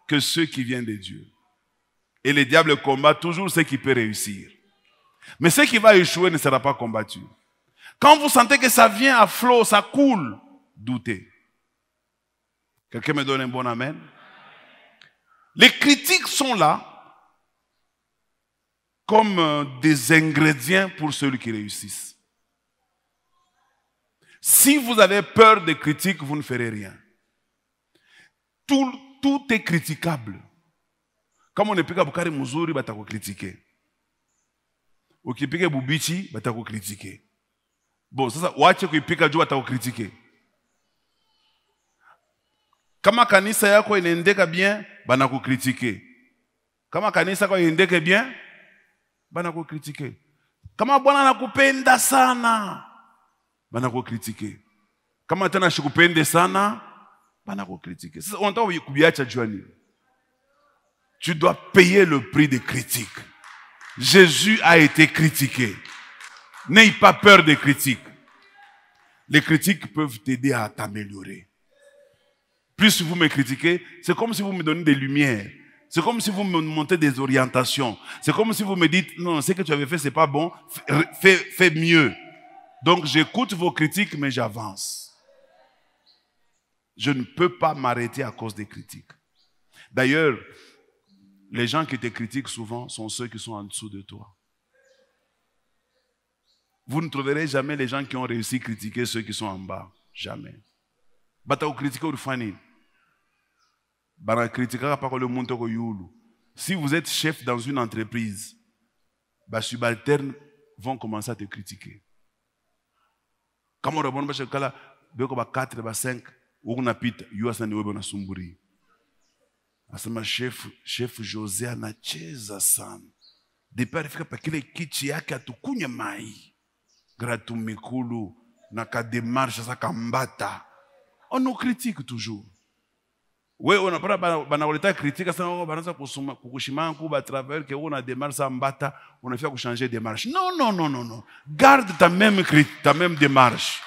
que ceux qui viennent de Dieu. Et les diables combattent toujours ceux qui peuvent réussir. Mais ceux qui vont échouer ne sera pas combattu. Quand vous sentez que ça vient à flot, ça coule, doutez. Quelqu'un me donne un bon amen Les critiques sont là comme euh, des ingrédients pour celui qui réussissent. Si vous avez peur des critiques, vous ne ferez rien. Tout, tout est critiquable. Comme on Kama unapika bukari mzuri batakukritike. Ukipika bubichi batakukritike. Bo, sasa wache kuipika juu batakukritike. Kama kanisa yako inaendeka bien, banakukritike. Kama kanisa yako inaendeke bien, banakukritike. Kama Bwana anakupenda sana, banakukritike kama shikupende sana tu dois payer le prix des critiques jésus a été critiqué n'aie pas peur des critiques les critiques peuvent t'aider à t'améliorer plus vous me critiquez c'est comme si vous me donnez des lumières c'est comme si vous me montez des orientations. C'est comme si vous me dites, non, ce que tu avais fait, c'est pas bon, fais mieux. Donc j'écoute vos critiques, mais j'avance. Je ne peux pas m'arrêter à cause des critiques. D'ailleurs, les gens qui te critiquent souvent sont ceux qui sont en dessous de toi. Vous ne trouverez jamais les gens qui ont réussi à critiquer ceux qui sont en bas. Jamais. Si vous êtes chef dans une entreprise, les bah, subalternes vont commencer à te critiquer. kama uri bona bashekala beko ba 4 ba 5 ukunapita yu asani webe nasumburia asema shefu, shefu Jose anacheza sana depe alifika pa kile kichi yake atukunya mai gratumikulu na kademarche sa kambata on nous critique toujours wewe unapata banakuleta critique sana oh, banaanza kusuma kukushimanga ku batravel ke una démarche mbata changer de démarche non non non non non garde ta même critique ta même démarche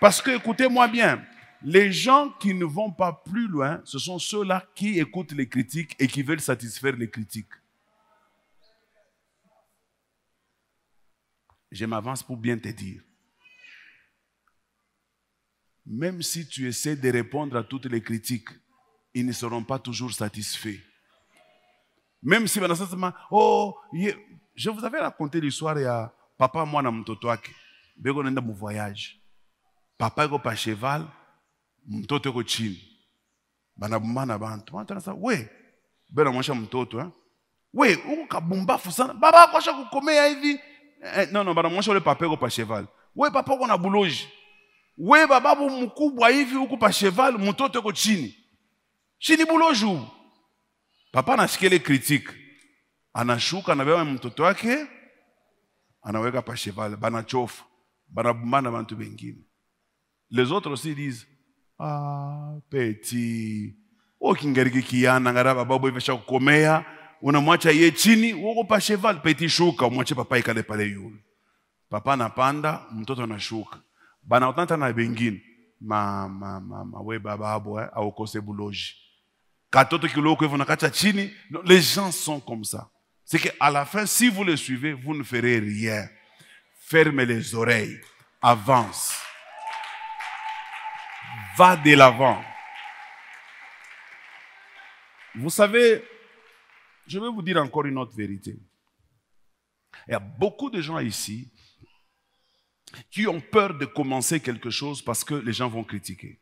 parce que écoutez-moi bien les gens qui ne vont pas plus loin ce sont ceux-là qui écoutent les critiques et qui veulent satisfaire les critiques je m'avance pour bien te dire même si tu essaies de répondre à toutes les critiques, ils ne seront pas toujours satisfaits. Même si, oh, je vous avais raconté l'histoire il y a papa mwana mtoto est beko voyage. voyage. papa est pas cheval mtoto iko chini banabumana bantu banatana we be mtoto eh? ou uko kabumbafu baba ako ashakukomea Oui, non, no, no pas le papa pas cheval Oui, papa on a we bababu mkubwa hivi huku pa cheval mtoto yuko chini chini buloju papa anasikia ile critique anashuka anabeba mtoto wake anaweka pa cheval banachofa banabumbana bantu bengine les autres aussi disent ah petit okingariki kiana ngara bababu ivesha kukomea unamwacha ye chini woko pa cheval petit shuka umwache papa ikale pale yule papa anapanda mtoto anashuka les gens sont comme ça c'est que à la fin si vous les suivez vous ne ferez rien Fermez les oreilles avance va de l'avant vous savez je vais vous dire encore une autre vérité il y a beaucoup de gens ici qui ont peur de commencer quelque chose parce que les gens vont critiquer.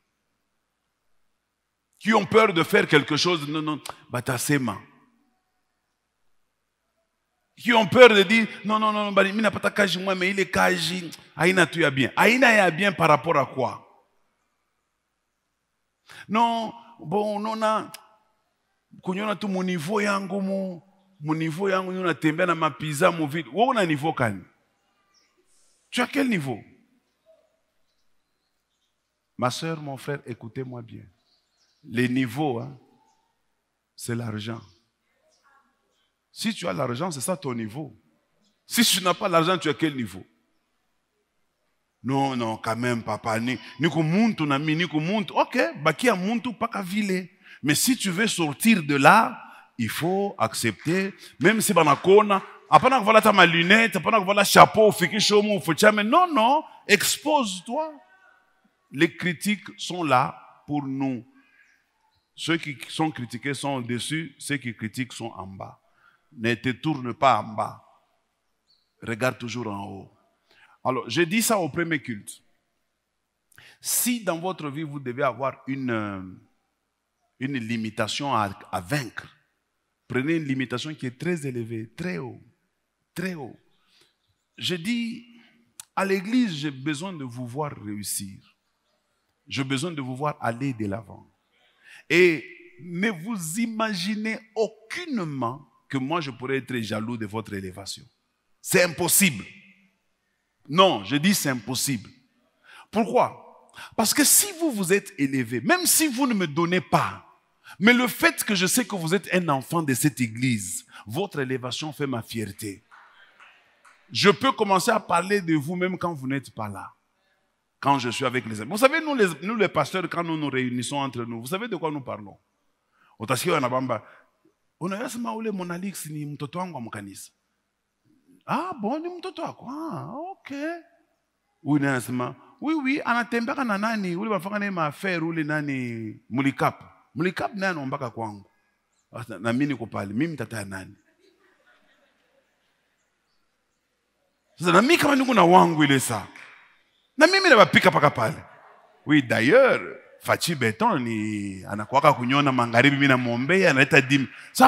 Qui ont peur de faire quelque chose, non, non, batasema. Qui ont peur de dire, non, non, non, non, mina ta cage moi, mais il est kaji. Aïna, tu as bien. Aïna, il a bien par rapport à quoi? Non, bon, non, non, a tout mon niveau yangu, mon niveau yangu, on a à na a mon vide. Où on a un niveau niveau, tu as quel niveau Ma soeur, mon frère, écoutez-moi bien. Les niveaux, hein, c'est l'argent. Si tu as l'argent, c'est ça ton niveau. Si tu n'as pas l'argent, tu as quel niveau Non, non, quand même, papa. Ni, ton nami, ni Ok, qui a muntu, pas Mais si tu veux sortir de là, il faut accepter, même si banakona, voilà ma lunette pendant avoir voilà chapeau ufikishe omo mais non non expose-toi les critiques sont là pour nous ceux qui sont critiqués sont au-dessus ceux qui critiquent sont en bas ne te tourne pas en bas regarde toujours en haut alors j'ai dit ça au premier culte si dans votre vie vous devez avoir une, une limitation à, à vaincre, prenez une limitation qui est très élevée, très haut très haut. Je dis, à l'église, j'ai besoin de vous voir réussir. J'ai besoin de vous voir aller de l'avant. Et ne vous imaginez aucunement que moi, je pourrais être jaloux de votre élévation. C'est impossible. Non, je dis c'est impossible. Pourquoi Parce que si vous vous êtes élevé, même si vous ne me donnez pas, mais le fait que je sais que vous êtes un enfant de cette église, votre élévation fait ma fierté je peux commencer à parler de vous même quand vous n'êtes pas là. Quand je suis avec les amis. Vous savez, nous les, nous les pasteurs, quand nous nous réunissons entre nous, vous savez de quoi nous parlons. On a unayasema ule Mona ni mtoto wangu wa Ah, bon, ni mtoto wako. Ah, okay. Huyu on Ok. oui oui, anatembeaka na nani? Ule wanafanya naye maafair ule nani? Mulikap. Mulikap naye ombaka kwangu. Ah, na mimi niko pale. Mimi tata nani? Ça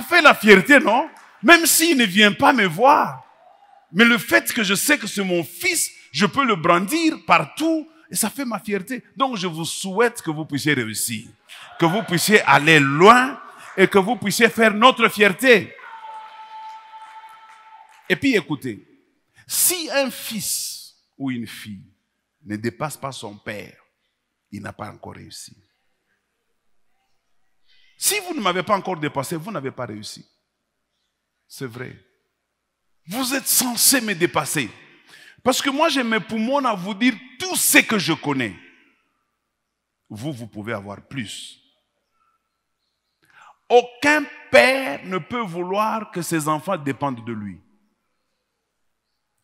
fait la fierté, non? Même s'il ne vient pas me voir. Mais le fait que je sais que c'est mon fils, je peux le brandir partout et ça fait ma fierté. Donc je vous souhaite que vous puissiez réussir, que vous puissiez aller loin et que vous puissiez faire notre fierté. Et puis écoutez, si un fils ou une fille ne dépasse pas son père, il n'a pas encore réussi. Si vous ne m'avez pas encore dépassé, vous n'avez pas réussi. C'est vrai. Vous êtes censé me dépasser. Parce que moi, j'ai mes poumons à vous dire tout ce que je connais. Vous, vous pouvez avoir plus. Aucun père ne peut vouloir que ses enfants dépendent de lui.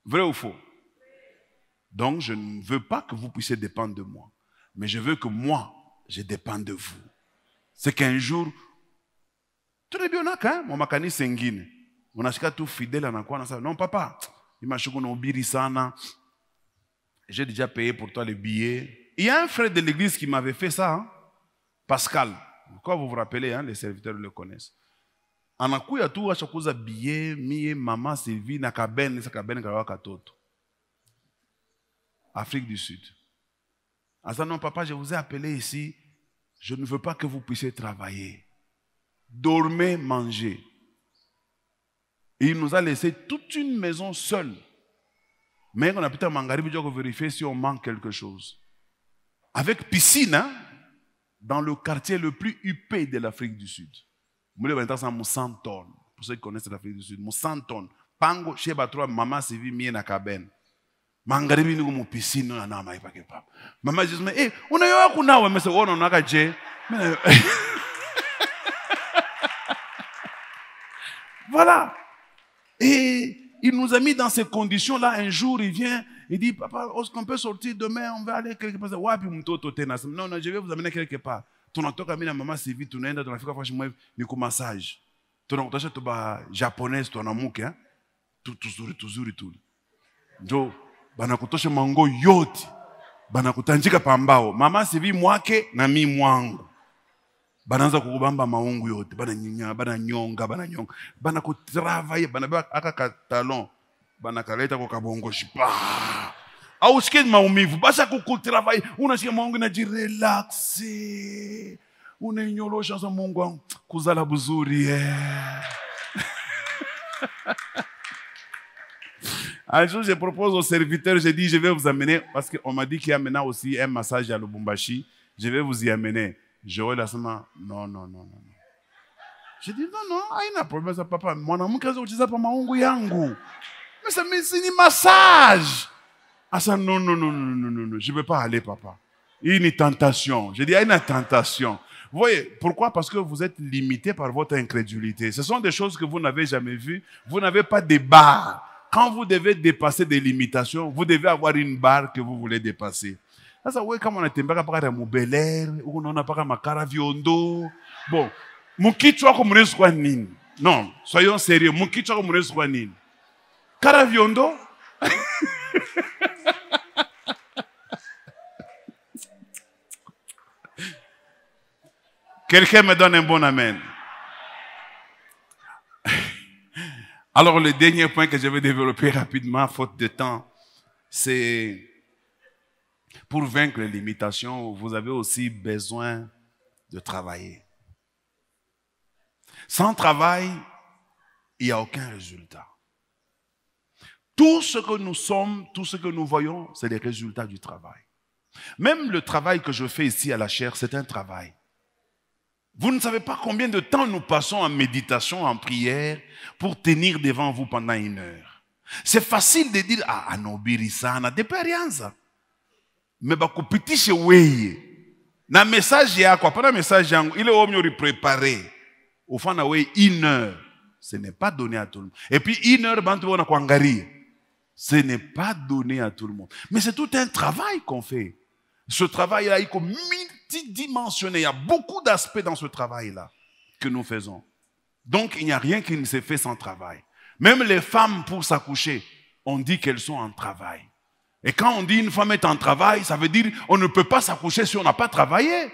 Vrai ou faux Donc, je ne veux pas que vous puissiez dépendre de moi. Mais je veux que moi, je dépende de vous. C'est qu'un jour, tulibionaka on a unashika tout fidèle a ça non papa j'ai déjà payé pour toi le billet il y a un frère de l'église qui m'avait fait ça hein, Pascal Quand vous vous rappelez hein, les serviteurs le connaissent anakuya tu bie mie mama na kabene sa kabene kawa katoto Afrique du Sud. Asa non papa, je vous ai appelé ici, je ne veux pas que vous puissiez travailler. Dormez, mangez. il nous a laissé toute une maison seule. Mais on a peut-être pour vérifier si on manque quelque chose. Avec piscine, hein, dans le quartier le plus huppé de l'Afrique du Sud. Mwile wanataka Musanton. Pour ceux qui connaissent l'Afrique du Sud, Musanton. Pango sheba trois mama sivi mien na kabena. Magharibi niko mupisini na nama ipake papa. maman Jesus me, "Eh, unayoa kunawa mse na ka je?" Eh. (laughs) voilà. Et il nous a mis dans ces conditions-là. Un jour, il vient, il dit, papa, est-ce qu'on peut sortir demain On va aller quelque part. Ouais, puis mtoto tena. Non, non, je vais vous amener quelque part. tunatoka mi na mama sivi tunaenda tunafika fashi mwevi ni kumasaji tunakutasha tuba japonese twanamuke eh? Ah. tu, tuzuri tuzuri tuli njo banakutosha mango yote banakutanjika pambao mama sivi mwake na mi mwangu banaanza kukubamba maungu yote bananyinya bananyonga bananyonga banakutravaiye banabeba aka katalon banakaleta kwa kabongoshi paa hausikii maumivu basi akukutirava unasikia mwangu naji relax unainyorosha sa mungu wangu kuzala buzuri yeah. Eh. (laughs) Un jour, je propose au serviteur, je dis, je vais vous amener, parce qu'on m'a dit qu'il y a maintenant aussi un massage à Lubumbashi, je vais vous y amener. Je a non, non, non, non. Je dis, non, non, haina ah, problème ça, papa. Mwanamke azocheza pa maungu yangu. Mais ça, mais c'est ni massage. Ah ça, non, non, non, non, non, non, non, je ne veux pas aller, papa. Il y a une tentation. Je dis, il y a une tentation. Vous voyez, pourquoi Parce que vous êtes limité par votre incrédulité. Ce sont des choses que vous n'avez jamais vues. Vous n'avez pas de barres. Quand vous devez dépasser des limitations, vous devez avoir une barre que vous voulez dépasser. Sasa wewe kama unatembea paka mubelere, paka de Bon, Non, soyons sérieux. Mkichwa nini? (laughs) Quelqu'un me donne un bon amen. Alors le dernier point que je vais développer rapidement, faute de temps, c'est pour vaincre les limitations, vous avez aussi besoin de travailler. Sans travail, il n'y a aucun résultat. Tout ce que nous sommes, tout ce que nous voyons, c'est les résultats du travail. Même le travail que je fais ici à la chair, c'est un travail. Vous ne savez pas combien de temps nous passons en méditation, en prière, pour tenir devant vous pendant une heure. C'est facile de dire, ah, anobirisana, ça. Mais petit y Dans un message il a un message il est préparé. Au fond, il y a une heure. Ce n'est pas donné à tout le monde. Et puis une heure, a Ce n'est pas donné à tout le monde. Mais c'est tout un travail qu'on fait. Ce travail-là est multidimensionné. Il y a beaucoup d'aspects dans ce travail-là que nous faisons. Donc, il n'y a rien qui ne s'est fait sans travail. Même les femmes, pour s'accoucher, on dit qu'elles sont en travail. Et quand on dit une femme est en travail, ça veut dire on ne peut pas s'accoucher si on n'a pas travaillé.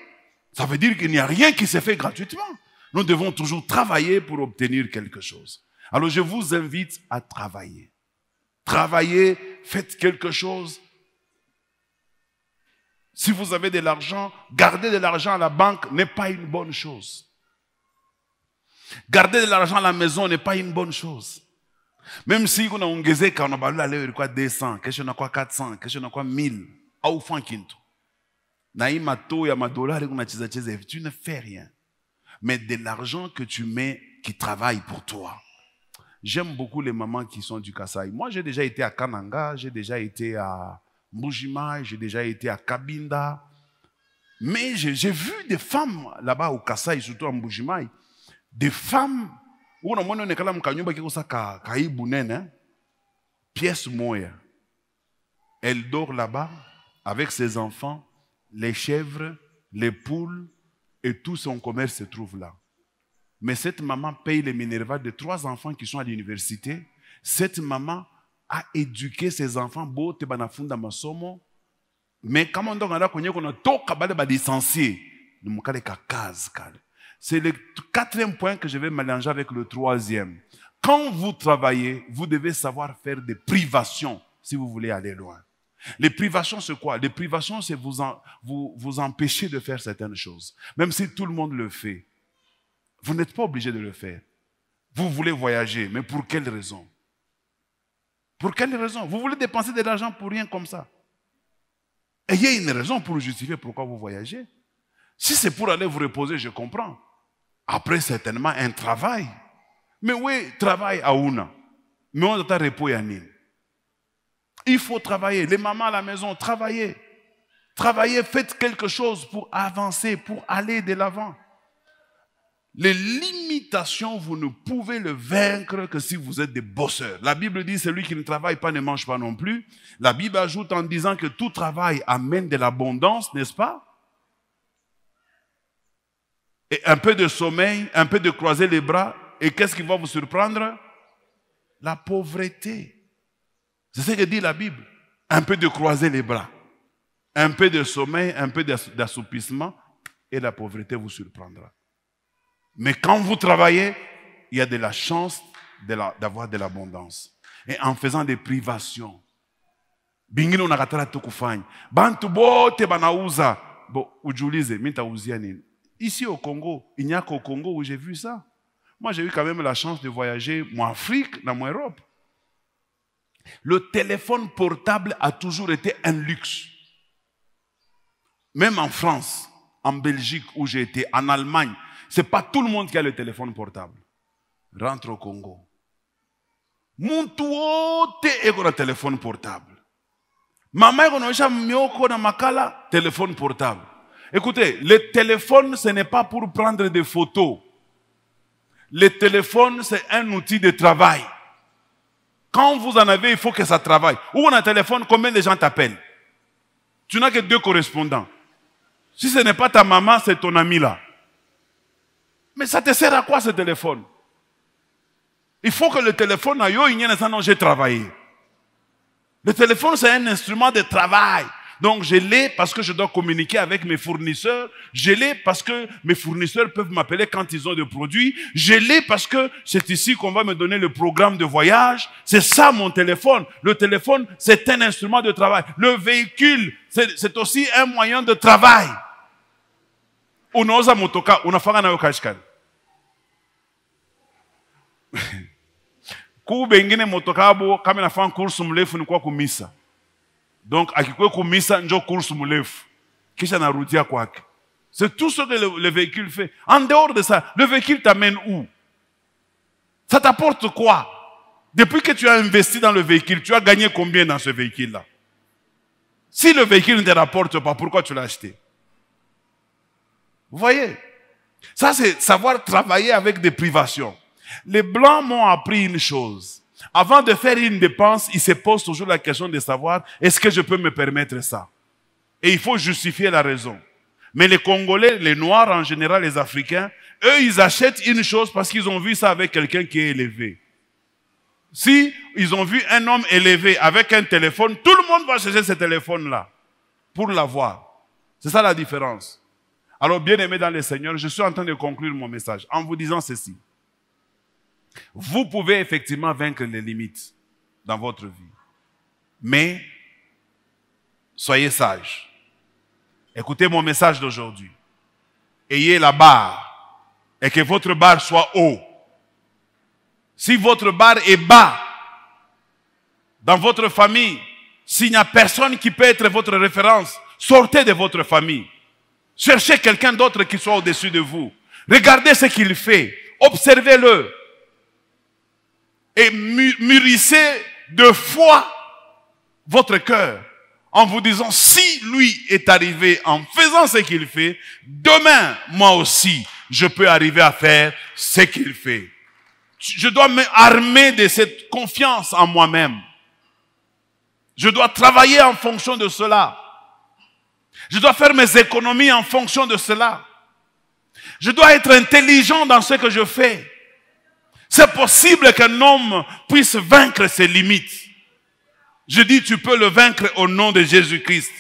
Ça veut dire qu'il n'y a rien qui s'est fait gratuitement. Nous devons toujours travailler pour obtenir quelque chose. Alors je vous invite à travailler. Travaillez, faites quelque chose, si vous avez de l'argent, garder de l'argent à la banque n'est pas une bonne chose. Garder de l'argent à la maison n'est pas une bonne chose. Même si on a ongezeka unabalula leo a 200, a quoi 400, a quoi 1000 au fanya kitu. Na hii mato ya madolari unacheza cheza, tu ne fais rien. Mais de l'argent que tu mets qui travaille pour toi. J'aime beaucoup les mamans qui sont du Kasaï. Moi, j'ai déjà été à Kananga, j'ai déjà été à, Mbushima, j'ai déjà été à Kabinda. Mais j'ai vu des femmes là-bas au Kassai, surtout en Mbushimai, des femmes, où on a kala mkanyumba kiko qui pièce moya. Elle dort là-bas avec ses enfants, les chèvres, les poules, et tout son commerce se trouve là. Mais cette maman paye les minervats de trois enfants qui sont à l'université. Cette maman à éduquer ses enfants masomo mais c'est le quatrième point que je vais mélanger avec le troisième. Quand vous travaillez, vous devez savoir faire des privations si vous voulez aller loin. Les privations, c'est quoi Les privations, c'est vous, vous, vous empêcher de faire certaines choses. Même si tout le monde le fait, vous n'êtes pas obligé de le faire. Vous voulez voyager, mais pour quelle raison pour quelle raison Vous voulez dépenser de l'argent pour rien comme ça Ayez une raison pour justifier pourquoi vous voyagez. Si c'est pour aller vous reposer, je comprends. Après, certainement, un travail. Mais oui, travail à Ouna. Mais on doit repos à Nîmes. Il faut travailler. Les mamans à la maison, travaillez. Travaillez, faites quelque chose pour avancer, pour aller de l'avant. Les limitations, vous ne pouvez le vaincre que si vous êtes des bosseurs. La Bible dit, celui qui ne travaille pas ne mange pas non plus. La Bible ajoute en disant que tout travail amène de l'abondance, n'est-ce pas Et un peu de sommeil, un peu de croiser les bras, et qu'est-ce qui va vous surprendre La pauvreté. C'est ce que dit la Bible. Un peu de croiser les bras, un peu de sommeil, un peu d'assoupissement, et la pauvreté vous surprendra. Mais quand vous travaillez, il y a de la chance d'avoir de l'abondance. et en faisant des privations, bantu banauza ici au Congo il n'y a qu'au Congo où j'ai vu ça moi j'ai eu quand même la chance de voyager en Afrique dans mon Europe le téléphone portable a toujours été un luxe même en France en Belgique où j'ai été en Allemagne c'est pas tout le monde qui a le téléphone portable. Rentre au Congo. Mon tout téléphone portable. Mama na makala téléphone portable. Écoutez, le téléphone ce n'est pas pour prendre des photos. Le téléphone c'est un outil de travail. Quand vous en avez, il faut que ça travaille. Où on a un téléphone, combien de gens t'appellent Tu n'as que deux correspondants. Si ce n'est pas ta maman, c'est ton ami là. Mais ça te sert à quoi ce téléphone Il faut que le téléphone aille au j'ai travaillé. Le téléphone, c'est un instrument de travail. Donc, je l'ai parce que je dois communiquer avec mes fournisseurs. Je l'ai parce que mes fournisseurs peuvent m'appeler quand ils ont des produits. Je l'ai parce que c'est ici qu'on va me donner le programme de voyage. C'est ça mon téléphone. Le téléphone, c'est un instrument de travail. Le véhicule, c'est aussi un moyen de travail motoka donc c'est tout ce que le, le véhicule fait en dehors de ça le véhicule t'amène où ça t'apporte quoi depuis que tu as investi dans le véhicule tu as gagné combien dans ce véhicule là si le véhicule ne te rapporte pas pourquoi tu l'as acheté vous voyez Ça, c'est savoir travailler avec des privations. Les Blancs m'ont appris une chose. Avant de faire une dépense, ils se posent toujours la question de savoir est-ce que je peux me permettre ça Et il faut justifier la raison. Mais les Congolais, les Noirs en général, les Africains, eux, ils achètent une chose parce qu'ils ont vu ça avec quelqu'un qui est élevé. Si ils ont vu un homme élevé avec un téléphone, tout le monde va chercher ce téléphone-là pour l'avoir. C'est ça la différence. Alors, bien-aimés dans le Seigneur, je suis en train de conclure mon message en vous disant ceci. Vous pouvez effectivement vaincre les limites dans votre vie, mais soyez sages. Écoutez mon message d'aujourd'hui. Ayez la barre et que votre barre soit haut. Si votre barre est bas, dans votre famille, s'il n'y a personne qui peut être votre référence, sortez de votre famille. Cherchez quelqu'un d'autre qui soit au-dessus de vous. Regardez ce qu'il fait. Observez-le. Et mûrissez de foi votre cœur en vous disant, si lui est arrivé en faisant ce qu'il fait, demain, moi aussi, je peux arriver à faire ce qu'il fait. Je dois m'armer de cette confiance en moi-même. Je dois travailler en fonction de cela. Je dois faire mes économies en fonction de cela. Je dois être intelligent dans ce que je fais. C'est possible qu'un homme puisse vaincre ses limites. Je dis, tu peux le vaincre au nom de Jésus-Christ.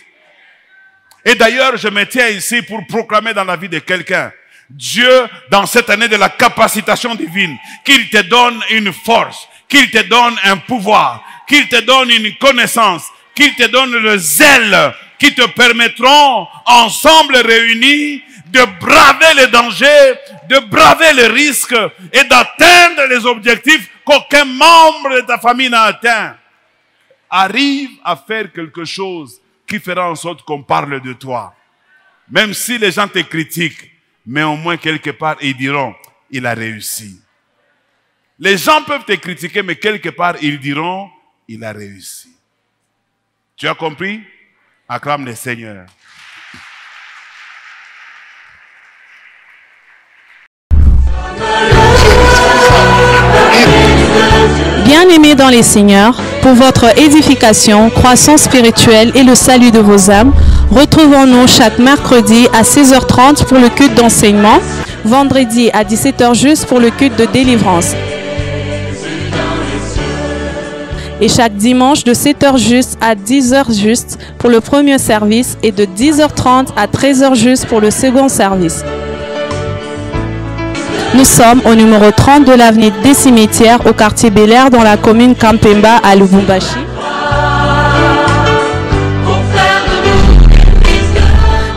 Et d'ailleurs, je me tiens ici pour proclamer dans la vie de quelqu'un, Dieu, dans cette année de la capacitation divine, qu'il te donne une force, qu'il te donne un pouvoir, qu'il te donne une connaissance, qu'il te donne le zèle qui te permettront, ensemble réunis, de braver les dangers, de braver les risques et d'atteindre les objectifs qu'aucun membre de ta famille n'a atteint. Arrive à faire quelque chose qui fera en sorte qu'on parle de toi. Même si les gens te critiquent, mais au moins quelque part, ils diront, il a réussi. Les gens peuvent te critiquer, mais quelque part, ils diront, il a réussi. Tu as compris Acclame les seigneurs. Bien-aimés dans les Seigneurs, pour votre édification, croissance spirituelle et le salut de vos âmes, retrouvons-nous chaque mercredi à 16h30 pour le culte d'enseignement, vendredi à 17h juste pour le culte de délivrance et chaque dimanche de 7h juste à 10h juste pour le premier service et de 10h30 à 13h juste pour le second service. Nous sommes au numéro 30 de l'avenue des cimetières au quartier Bel dans la commune Kampemba à Lubumbashi.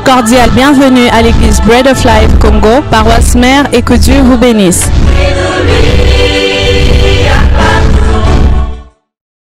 Cordial bienvenue à l'église Bread of Life Congo, paroisse mère et que Dieu vous bénisse.